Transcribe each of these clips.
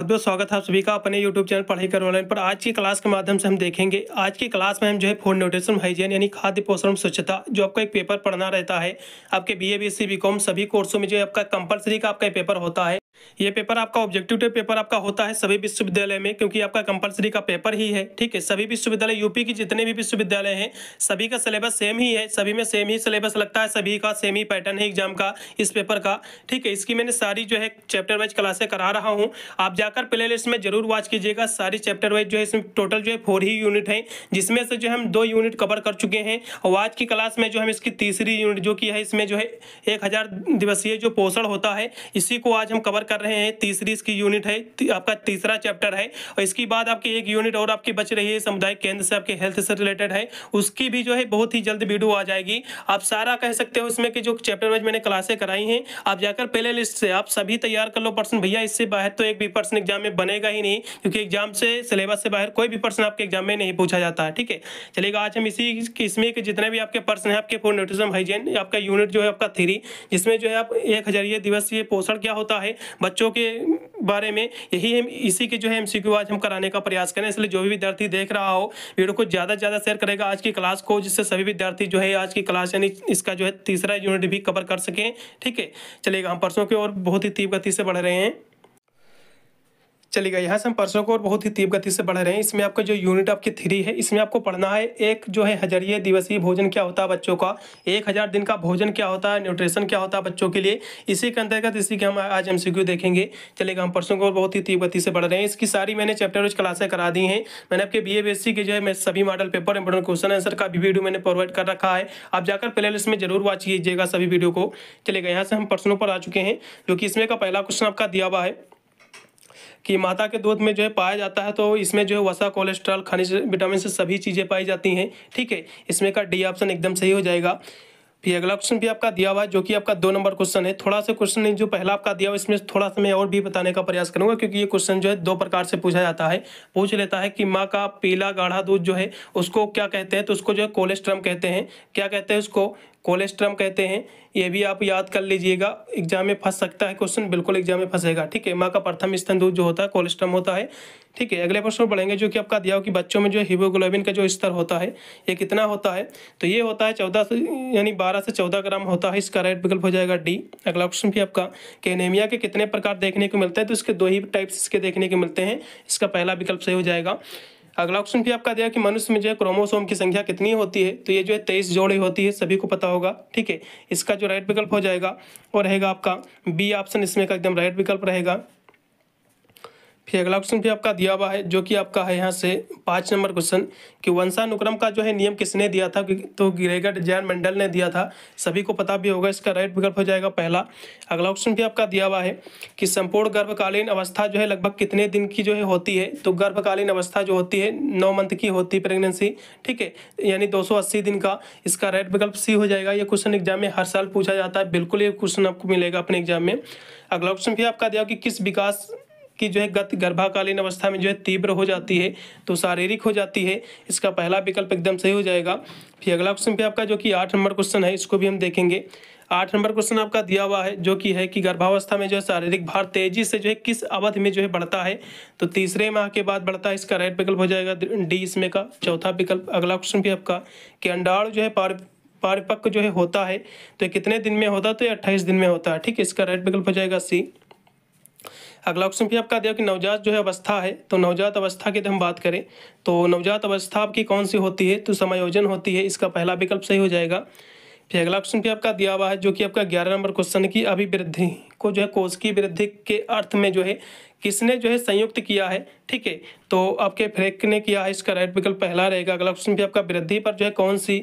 बहुत बहुत स्वागत है आप सभी का अपने YouTube चैनल पढ़ाई कर ऑनलाइन पर आज की क्लास के माध्यम से हम देखेंगे आज की क्लास में हम जो है फूड न्यूट्रिशन हाइजीन यानी खाद्य पोषण स्वच्छता जो आपका एक पेपर पढ़ना रहता है आपके B A B C B com सभी कोर्सों में जो है आपका कंपलसरी का आपका पेपर होता है ये पेपर आपका ऑब्जेक्टिव टेस्ट पेपर आपका होता है सभी विश्वविद्यालय में क्योंकि आपका कंपलसरी का पेपर ही है ठीक है सभी विश्वविद्यालय यूपी की जितने भी विश्वविद्यालय हैं सभी का सिलेबस सेम ही है सभी में सेम ही सिलेबस लगता है सभी का सेम ही पैटर्न है एग्जाम का इस पेपर का ठीक है इसकी मैंने सारी जो है चैप्टर वाइज क्लासे करा रहा हूँ आप जाकर प्ले लिस्ट में जरूर वॉच कीजिएगा सारी चैप्टर वाइज जो है इसमें टोटल जो है फोर ही यूनिट है जिसमें से जो हम दो यूनिट कवर कर चुके हैं और आज की क्लास में जो हम इसकी तीसरी यूनिट जो की है इसमें जो है एक दिवसीय जो पोषण होता है इसी को आज हम कवर कर रहे हैं तीसरी इसकी यूनिट है आपका तीसरा चैप्टर है और इसके बाद आपकी एक यूनिट और आपकी बच रही है सामुदायिक केंद्र से आपके हेल्थ से रिलेटेड है उसकी भी जो है बहुत ही जल्द वीडियो आ जाएगी आप सारा कह सकते हो इसमें कि जो चैप्टर वाइज मैंने क्लासे कराई हैं आप जाकर पहले लिस्ट से आप सभी तैयार कर लो पर्सन भैया इससे बाहर तो एक भी पर्सन एग्जाम में बनेगा ही नहीं क्योंकि एग्जाम से सिलेबस से बाहर कोई भी पर्सन आपके एग्जाम में नहीं पूछा जाता है ठीक है चलेगा आज हम इसी इसमें के जितने भी आपके पर्सन है आपके फोर न्यूट्रिज्म हाइजेन आपका यूनिट जो है आपका थ्री जिसमें जो है आप एक हजारिये दिवसीय पोषण क्या होता है बच्चों के बारे में यही हम इसी के जो है एमसीक्यू आज हम कराने का प्रयास करें इसलिए जो भी विद्यार्थी देख रहा हो वीडियो को ज़्यादा से ज़्यादा शेयर करेगा आज की क्लास को जिससे सभी विद्यार्थी जो है आज की क्लास यानी इसका जो है तीसरा यूनिट भी कवर कर सकें ठीक है चलेगा हम परसों की और बहुत ही तीव्र गति से बढ़ रहे हैं चलेगा यहाँ से हम परसों को और बहुत ही तीव्र गति से बढ़ रहे हैं इसमें आपका जो यूनिट आपकी थ्री है इसमें आपको पढ़ना है एक जो है हजरिए दिवसीय भोजन क्या होता है बच्चों का एक हज़ार दिन का भोजन क्या होता है न्यूट्रिशन क्या होता है बच्चों के लिए इसी के अंतर्गत इसी के हम आज एम देखेंगे चलेगा हम परसों को और बहुत ही तीव्र गति से बढ़ रहे हैं इसकी सारी मैंने चैप्टर वाइज क्लासें करा दी हैं मैंने आपके बी ए के जो है मैं सभी model paper important question answer का भी वीडियो मैंने प्रोवाइड कर रखा है आप जाकर प्ले में जरूर वॉच कीजिएगा सभी वीडियो को चलेगा यहाँ से हम परसों पर आ चुके हैं जो कि इसमें का पहला क्वेश्चन आपका दिया हुआ है कि माता के दूध में जो है पाया जाता है तो इसमें जो है वसा कोलेस्ट्रॉल खनिज विटामिन से सभी चीज़ें पाई जाती हैं ठीक है इसमें का डी ऑप्शन एकदम सही हो जाएगा फिर अगला क्वेश्चन भी आपका दिया हुआ है जो कि आपका दो नंबर क्वेश्चन है थोड़ा सा क्वेश्चन जो पहला आपका दिया हुआ इसमें थोड़ा सा मैं और भी बताने का प्रयास करूंगा क्योंकि ये क्वेश्चन जो है दो प्रकार से पूछा जाता है पूछ लेता है कि माँ का पीला गाढ़ा दूध जो है उसको क्या कहते हैं तो उसको जो है कोलेस्ट्रम कहते हैं क्या कहते हैं उसको कोलेस्ट्रम कहते हैं ये भी आप याद कर लीजिएगा एग्जाम में फंस सकता है क्वेश्चन बिल्कुल एग्जाम में फंसेगा ठीक है माँ का प्रथम स्तन दूध जो होता है कोलेस्ट्रम होता है ठीक है अगले प्रश्न बढ़ेंगे जो कि आपका दिया हो कि बच्चों में जो हीमोग्लोबिन का जो स्तर होता है ये कितना होता है तो ये होता है चौदह से यानी बारह से चौदह ग्राम होता है इसका राइट विकल्प हो जाएगा डी अगला ऑप्शन भी आपका कि एनेमिया के कितने प्रकार देखने को मिलते हैं तो इसके दो ही टाइप्स इसके देखने को मिलते हैं इसका पहला विकल्प सही हो जाएगा अगला ऑप्शन भी आपका दिया कि मनुष्य में जो है क्रोमोसोम की संख्या कितनी होती है तो ये जो है तेईस जोड़ी होती है सभी को पता होगा ठीक है इसका जो राइट विकल्प हो जाएगा वो रहेगा आपका बी ऑप्शन इसमें का एकदम राइट विकल्प रहेगा फिर अगला क्वेश्चन भी आपका दिया हुआ है जो कि आपका है यहाँ से पाँच नंबर क्वेश्चन कि वंशानुक्रम का जो है नियम किसने दिया था तो गिरेगढ़ जैन मंडल ने दिया था सभी को पता भी होगा इसका राइट विकल्प हो जाएगा पहला अगला क्वेश्चन भी आपका दिया हुआ है कि संपूर्ण गर्भकालीन अवस्था जो है लगभग कितने दिन की जो है होती है तो गर्भकालीन अवस्था जो होती है नौ मंथ की होती है प्रेगनेंसी ठीक है यानी दो दिन का इसका राइट विकल्प सी हो जाएगा ये क्वेश्चन एग्जाम में हर साल पूछा जाता है बिल्कुल ये क्वेश्चन आपको मिलेगा अपने एग्जाम में अगला क्वेश्चन भी आपका दिया कि किस विकास की जो है गति गर्भाकालीन अवस्था में जो है तीव्र हो जाती है तो शारीरिक हो जाती है इसका पहला विकल्प एकदम सही हो जाएगा फिर अगला क्वेश्चन भी आपका जो कि आठ नंबर क्वेश्चन है इसको भी हम देखेंगे आठ नंबर क्वेश्चन आपका दिया हुआ है जो कि है कि गर्भावस्था में जो है शारीरिक भार तेजी से जो है किस अवधि में जो है बढ़ता है तो तीसरे माह के बाद बढ़ता है इसका राइट विकल्प हो जाएगा डी इसमें का चौथा विकल्प अगला क्वेश्चन भी आपका कि अंडाणु जो है पार पारिपक्व जो है होता है तो कितने दिन में होता है तो ये अट्ठाईस दिन में होता है ठीक है इसका राइट विकल्प हो जाएगा सी अगला क्वेश्चन भी आपका दिया कि नवजात जो है अवस्था है तो नवजात अवस्था की हम बात करें तो नवजात अवस्था आपकी कौन सी होती है तो समायोजन होती है इसका पहला विकल्प सही हो जाएगा फिर अगला ऑप्शन भी आपका दिया हुआ है जो कि आपका ग्यारह नंबर क्वेश्चन की अभिवृद्धि को जो है कोष की वृद्धि के अर्थ में जो है किसने जो है संयुक्त किया है ठीक है तो आपके फ्रेक ने किया है इसका राइट विकल्प पहला रहेगा अगला ऑप्शन भी आपका वृद्धि पर जो है कौन सी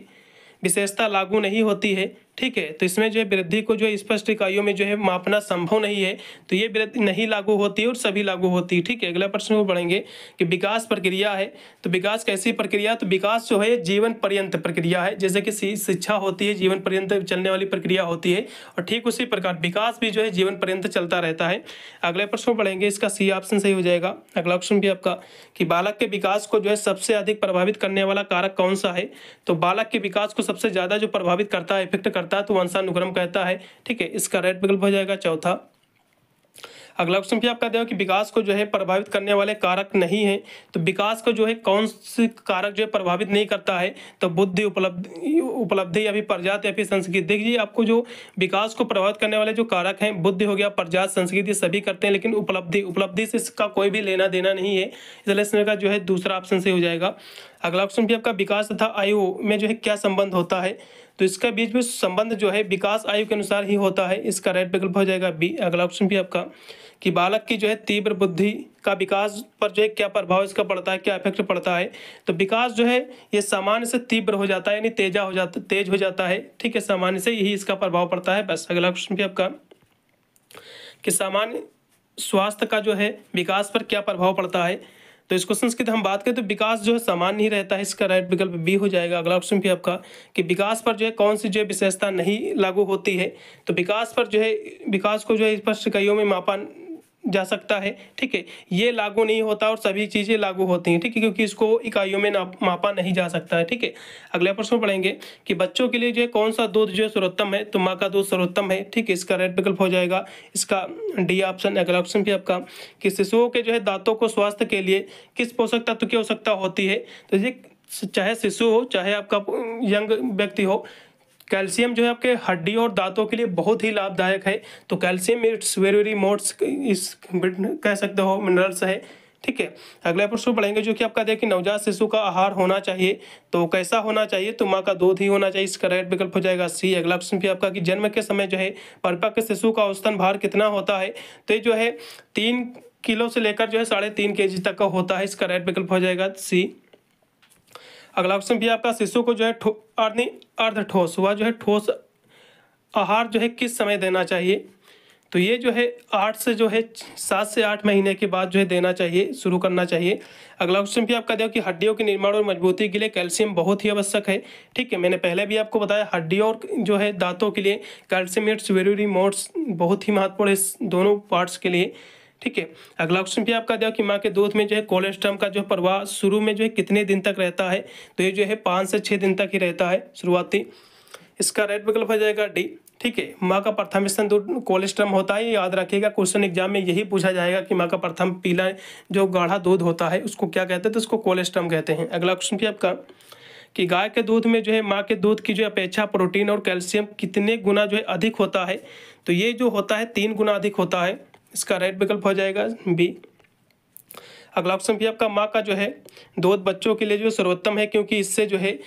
विशेषता लागू नहीं होती है ठीक है तो इसमें जो है वृद्धि को जो है स्पष्ट इकाइयों में जो है मापना संभव नहीं है तो ये वृद्धि नहीं लागू होती और सभी लागू होती है ठीक है अगला प्रश्न को पढ़ेंगे कि विकास प्रक्रिया है तो विकास कैसी प्रक्रिया तो विकास जो है जीवन पर्यंत प्रक्रिया है जैसे कि शिक्षा होती है जीवन पर्यंत चलने वाली प्रक्रिया होती है और ठीक उसी प्रकार विकास भी जो है जीवन पर्यंत चलता रहता है अगले प्रश्न में पढ़ेंगे इसका सी ऑप्शन सही हो जाएगा अगला ऑप्शन भी आपका कि बालक के विकास को जो है सबसे अधिक प्रभावित करने वाला कारक कौन सा है तो बालक के विकास को सबसे ज़्यादा जो प्रभावित करता है इफेक्ट करता करता है तो वंशानुक्रम कहता है ठीक है इसका राइट विकल्प हो जाएगा चौथा अगला क्वेश्चन भी आपका देखो कि विकास को जो है प्रभावित करने वाले कारक नहीं है तो विकास को जो है कौन से कारक जो है प्रभावित नहीं करता है तो बुद्धि उपलब्धि उपलब्धि या फिर प्रजात या फिर संस्कृति देखिए आपको जो विकास को प्रभावित करने वाले जो कारक हैं बुद्धि हो गया प्रजात संस्कृति सभी करते हैं लेकिन उपलब्धि उपलब्धि से इसका कोई भी लेना देना नहीं है इसलिए इसमें का जो है दूसरा ऑप्शन से हो जाएगा अगला ऑप्शन भी आपका विकास तथा आयु में जो है क्या संबंध होता है तो इसका बीच में संबंध जो है विकास आयु के अनुसार ही होता है इसका राइट विकल्प हो जाएगा बी अगला ऑप्शन भी आपका कि बालक की जो है तीव्र बुद्धि का विकास पर जो है क्या प्रभाव इसका पड़ता है क्या इफेक्ट पड़ता है तो विकास जो है ये सामान्य से तीव्र हो जाता है यानी तेजा हो जाता तेज हो जाता है ठीक है सामान्य से यही इसका प्रभाव पड़ता है बस अगला क्वेश्चन भी आपका कि सामान्य स्वास्थ्य का जो है विकास पर क्या प्रभाव पड़ता है तो इस क्वेश्चन की तो हम बात करें तो विकास जो है समान नहीं रहता है इसका राइट विकल्प बी हो जाएगा अगला ऑप्शन भी आपका कि विकास पर जो है कौन सी जो है विशेषता नहीं लागू होती है तो विकास पर जो है विकास को जो है स्पष्ट कईयों में मापा जा सकता है ठीक है ये लागू नहीं होता और सभी चीज़ें लागू होती हैं ठीक है क्योंकि इसको इकाइयों में मापा नहीं जा सकता है ठीक है अगला प्रश्न पढ़ेंगे कि बच्चों के लिए जो है कौन सा दूध जो है सर्वोत्तम है तो माँ का दूध सर्वोत्तम है ठीक है इसका रेड विकल्प हो जाएगा इसका डी ऑप्शन अगला ऑप्शन भी आपका कि शिशुओं के जो है दांतों को स्वास्थ्य के लिए किस पोषक तत्व की आवश्यकता होती है तो ये चाहे शिशु हो चाहे आपका यंग व्यक्ति हो कैल्शियम जो है आपके हड्डी और दांतों के लिए बहुत ही लाभदायक है तो कैल्शियम इट्स वेरी वेरी मोट्स इस कह सकते हो मिनरल्स है ठीक है अगला प्रश्न पढ़ेंगे जो कि आपका देखिए नवजात शिशु का आहार होना चाहिए तो कैसा होना चाहिए तो माँ का दूध ही होना चाहिए इसका राइट विकल्प हो जाएगा सी अगला प्रश्न भी आपका कि जन्म के समय जो है परिपक्व शिशु का औसतन भार कितना होता है तो ये जो है तीन किलो से लेकर जो है साढ़े तीन के तक का होता है इसका राइट विकल्प हो जाएगा सी अगला ऑप्शन भी आपका शिशु को जो है अर्धि अर्ध ठोस हुआ जो है ठोस आहार जो है किस समय देना चाहिए तो ये जो है आठ से जो है सात से आठ महीने के बाद जो है देना चाहिए शुरू करना चाहिए अगला क्वेश्चन भी आपका देखो कि हड्डियों के निर्माण और मजबूती के लिए कैल्शियम बहुत ही आवश्यक है ठीक है मैंने पहले भी आपको बताया हड्डियों और जो है दांतों के लिए कैल्शियम इट्स वेरूरी मोड्स बहुत ही महत्वपूर्ण है दोनों पार्ट्स के लिए ठीक है अगला क्वेश्चन भी आपका दिया कि माँ के दूध में जो है कोलेस्ट्रॉम का जो प्रवाह शुरू में जो है कितने दिन तक रहता है तो ये जो है पाँच से छः दिन तक ही रहता है शुरुआती इसका राइट विकल्प हो जाएगा डी ठीक है माँ का प्रथम स्तन दूध कोलेस्ट्रम होता है याद रखिएगा क्वेश्चन एग्जाम में यही पूछा जाएगा कि माँ का प्रथम पीला जो गाढ़ा दूध होता है उसको क्या कहते हैं तो उसको कोलेस्ट्रम कहते हैं अगला क्वेश्चन भी आपका कि गाय के दूध में जो है माँ के दूध की जो अपेक्षा प्रोटीन और कैल्शियम कितने गुना जो है अधिक होता है तो ये जो होता है तीन गुना अधिक होता है इसका राइट विकल्प हो जाएगा बी अगला ऑप्शन भी आपका माँ का जो है दूध बच्चों के लिए जो सर्वोत्तम है क्योंकि इससे जो है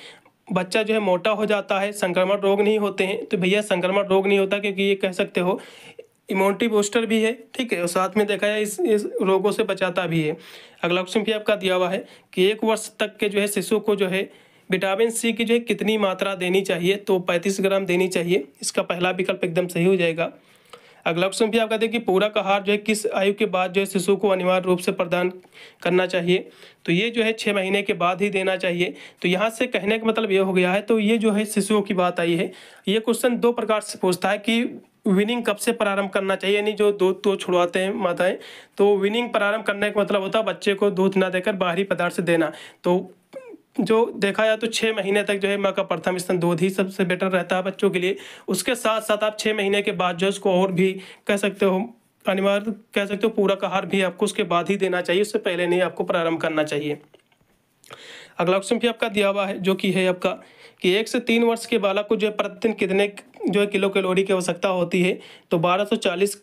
बच्चा जो है मोटा हो जाता है संक्रमण रोग नहीं होते हैं तो भैया संक्रमण रोग नहीं होता क्योंकि ये कह सकते हो इम्यूनिटी बूस्टर भी है ठीक है और साथ में देखा जाए इस, इस रोगों से बचाता भी है अगला ऑप्शन भी आपका दिया हुआ है कि एक वर्ष तक के जो है शिशु को जो है विटामिन सी की जो है कितनी मात्रा देनी चाहिए तो पैंतीस ग्राम देनी चाहिए इसका पहला विकल्प एकदम सही हो जाएगा अगला ऑप्शन भी आप कहते हैं कि पूरा का आहार जो है किस आयु के बाद जो है शिशु को अनिवार्य रूप से प्रदान करना चाहिए तो ये जो है छः महीने के बाद ही देना चाहिए तो यहाँ से कहने का मतलब ये हो गया है तो ये जो है शिशुओं की बात आई है ये क्वेश्चन दो प्रकार से पूछता है कि विनिंग कब से प्रारंभ करना चाहिए यानी जो दूध तो छुड़वाते हैं माताएं है, तो विनिंग प्रारंभ करने का मतलब होता है बच्चे को दूध ना देकर बाहरी पदार्थ से देना तो जो देखा जाए तो छः महीने तक जो है माँ का प्रथम स्तन दूध ही सबसे बेटर रहता है बच्चों के लिए उसके साथ साथ आप छः महीने के बाद जो है उसको और भी कह सकते हो अनिवार्य कह सकते हो पूरा आहार भी आपको उसके बाद ही देना चाहिए उससे पहले नहीं आपको प्रारंभ करना चाहिए अगला क्वेश्चन भी आपका दिया हुआ है जो कि है आपका कि एक से तीन वर्ष के बालक को जो है प्रतिदिन कितने जो है किलो कैलोरी की आवश्यकता होती है तो चालीस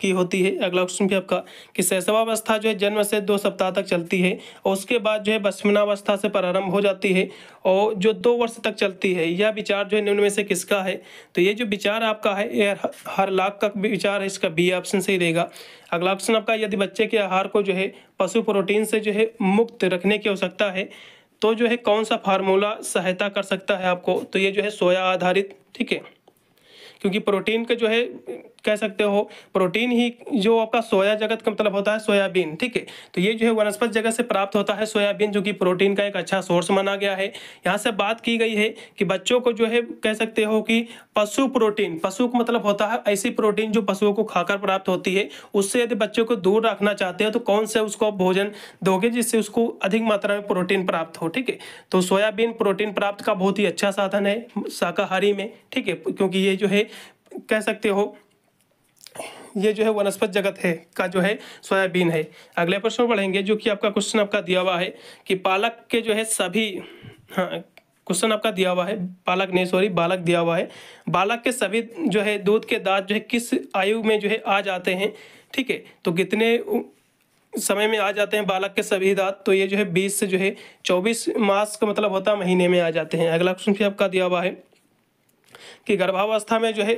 की होती है अगला क्वेश्चन भी आपका कि शैशवावस्था जो है जन्म से दो सप्ताह तक चलती है और उसके बाद जो है बस्मिनावस्था से प्रारंभ हो जाती है और जो दो वर्ष तक चलती है यह विचार जो है निम्न में से किसका है तो ये जो विचार आपका है यह हर लाख का विचार है इसका बी ऑप्शन से ही रहेगा अगला ऑप्शन आपका यदि बच्चे के आहार को जो है पशु प्रोटीन से जो है मुक्त रखने की आवश्यकता है तो जो है कौन सा फार्मूला सहायता कर सकता है आपको तो ये जो है सोया आधारित ठीक है क्योंकि प्रोटीन का जो है कह सकते हो प्रोटीन ही जो आपका सोया जगत का मतलब होता है सोयाबीन ठीक है तो ये जो है वनस्पत जगत से प्राप्त होता है सोयाबीन जो कि प्रोटीन का एक अच्छा सोर्स माना गया है यहाँ से बात की गई है कि बच्चों को जो है कह सकते हो कि पशु प्रोटीन पशु का मतलब होता है ऐसी प्रोटीन जो पशुओं को खाकर प्राप्त होती है उससे यदि बच्चों को दूर रखना चाहते हैं तो कौन से उसको भोजन दोगे जिससे उसको अधिक मात्रा में प्रोटीन प्राप्त हो ठीक है तो सोयाबीन प्रोटीन प्राप्त का बहुत ही अच्छा साधन है शाकाहारी में ठीक है क्योंकि ये जो है कह सकते हो ये जो है वनस्पत जगत है का जो है सोयाबीन है अगले प्रश्न पढ़ेंगे जो कि आपका क्वेश्चन आपका दिया हुआ है कि पालक के जो है सभी हाँ क्वेश्चन आपका दिया हुआ है बालक नहीं सॉरी बालक दिया हुआ है बालक के सभी जो है दूध के दांत जो है किस आयु में जो है आ जाते हैं ठीक है तो कितने समय में आ जाते हैं बालक के सभी दांत तो ये जो है बीस से जो है चौबीस मास का मतलब होता है महीने में आ जाते हैं अगला क्वेश्चन भी आपका दिया हुआ है कि गर्भावस्था में जो है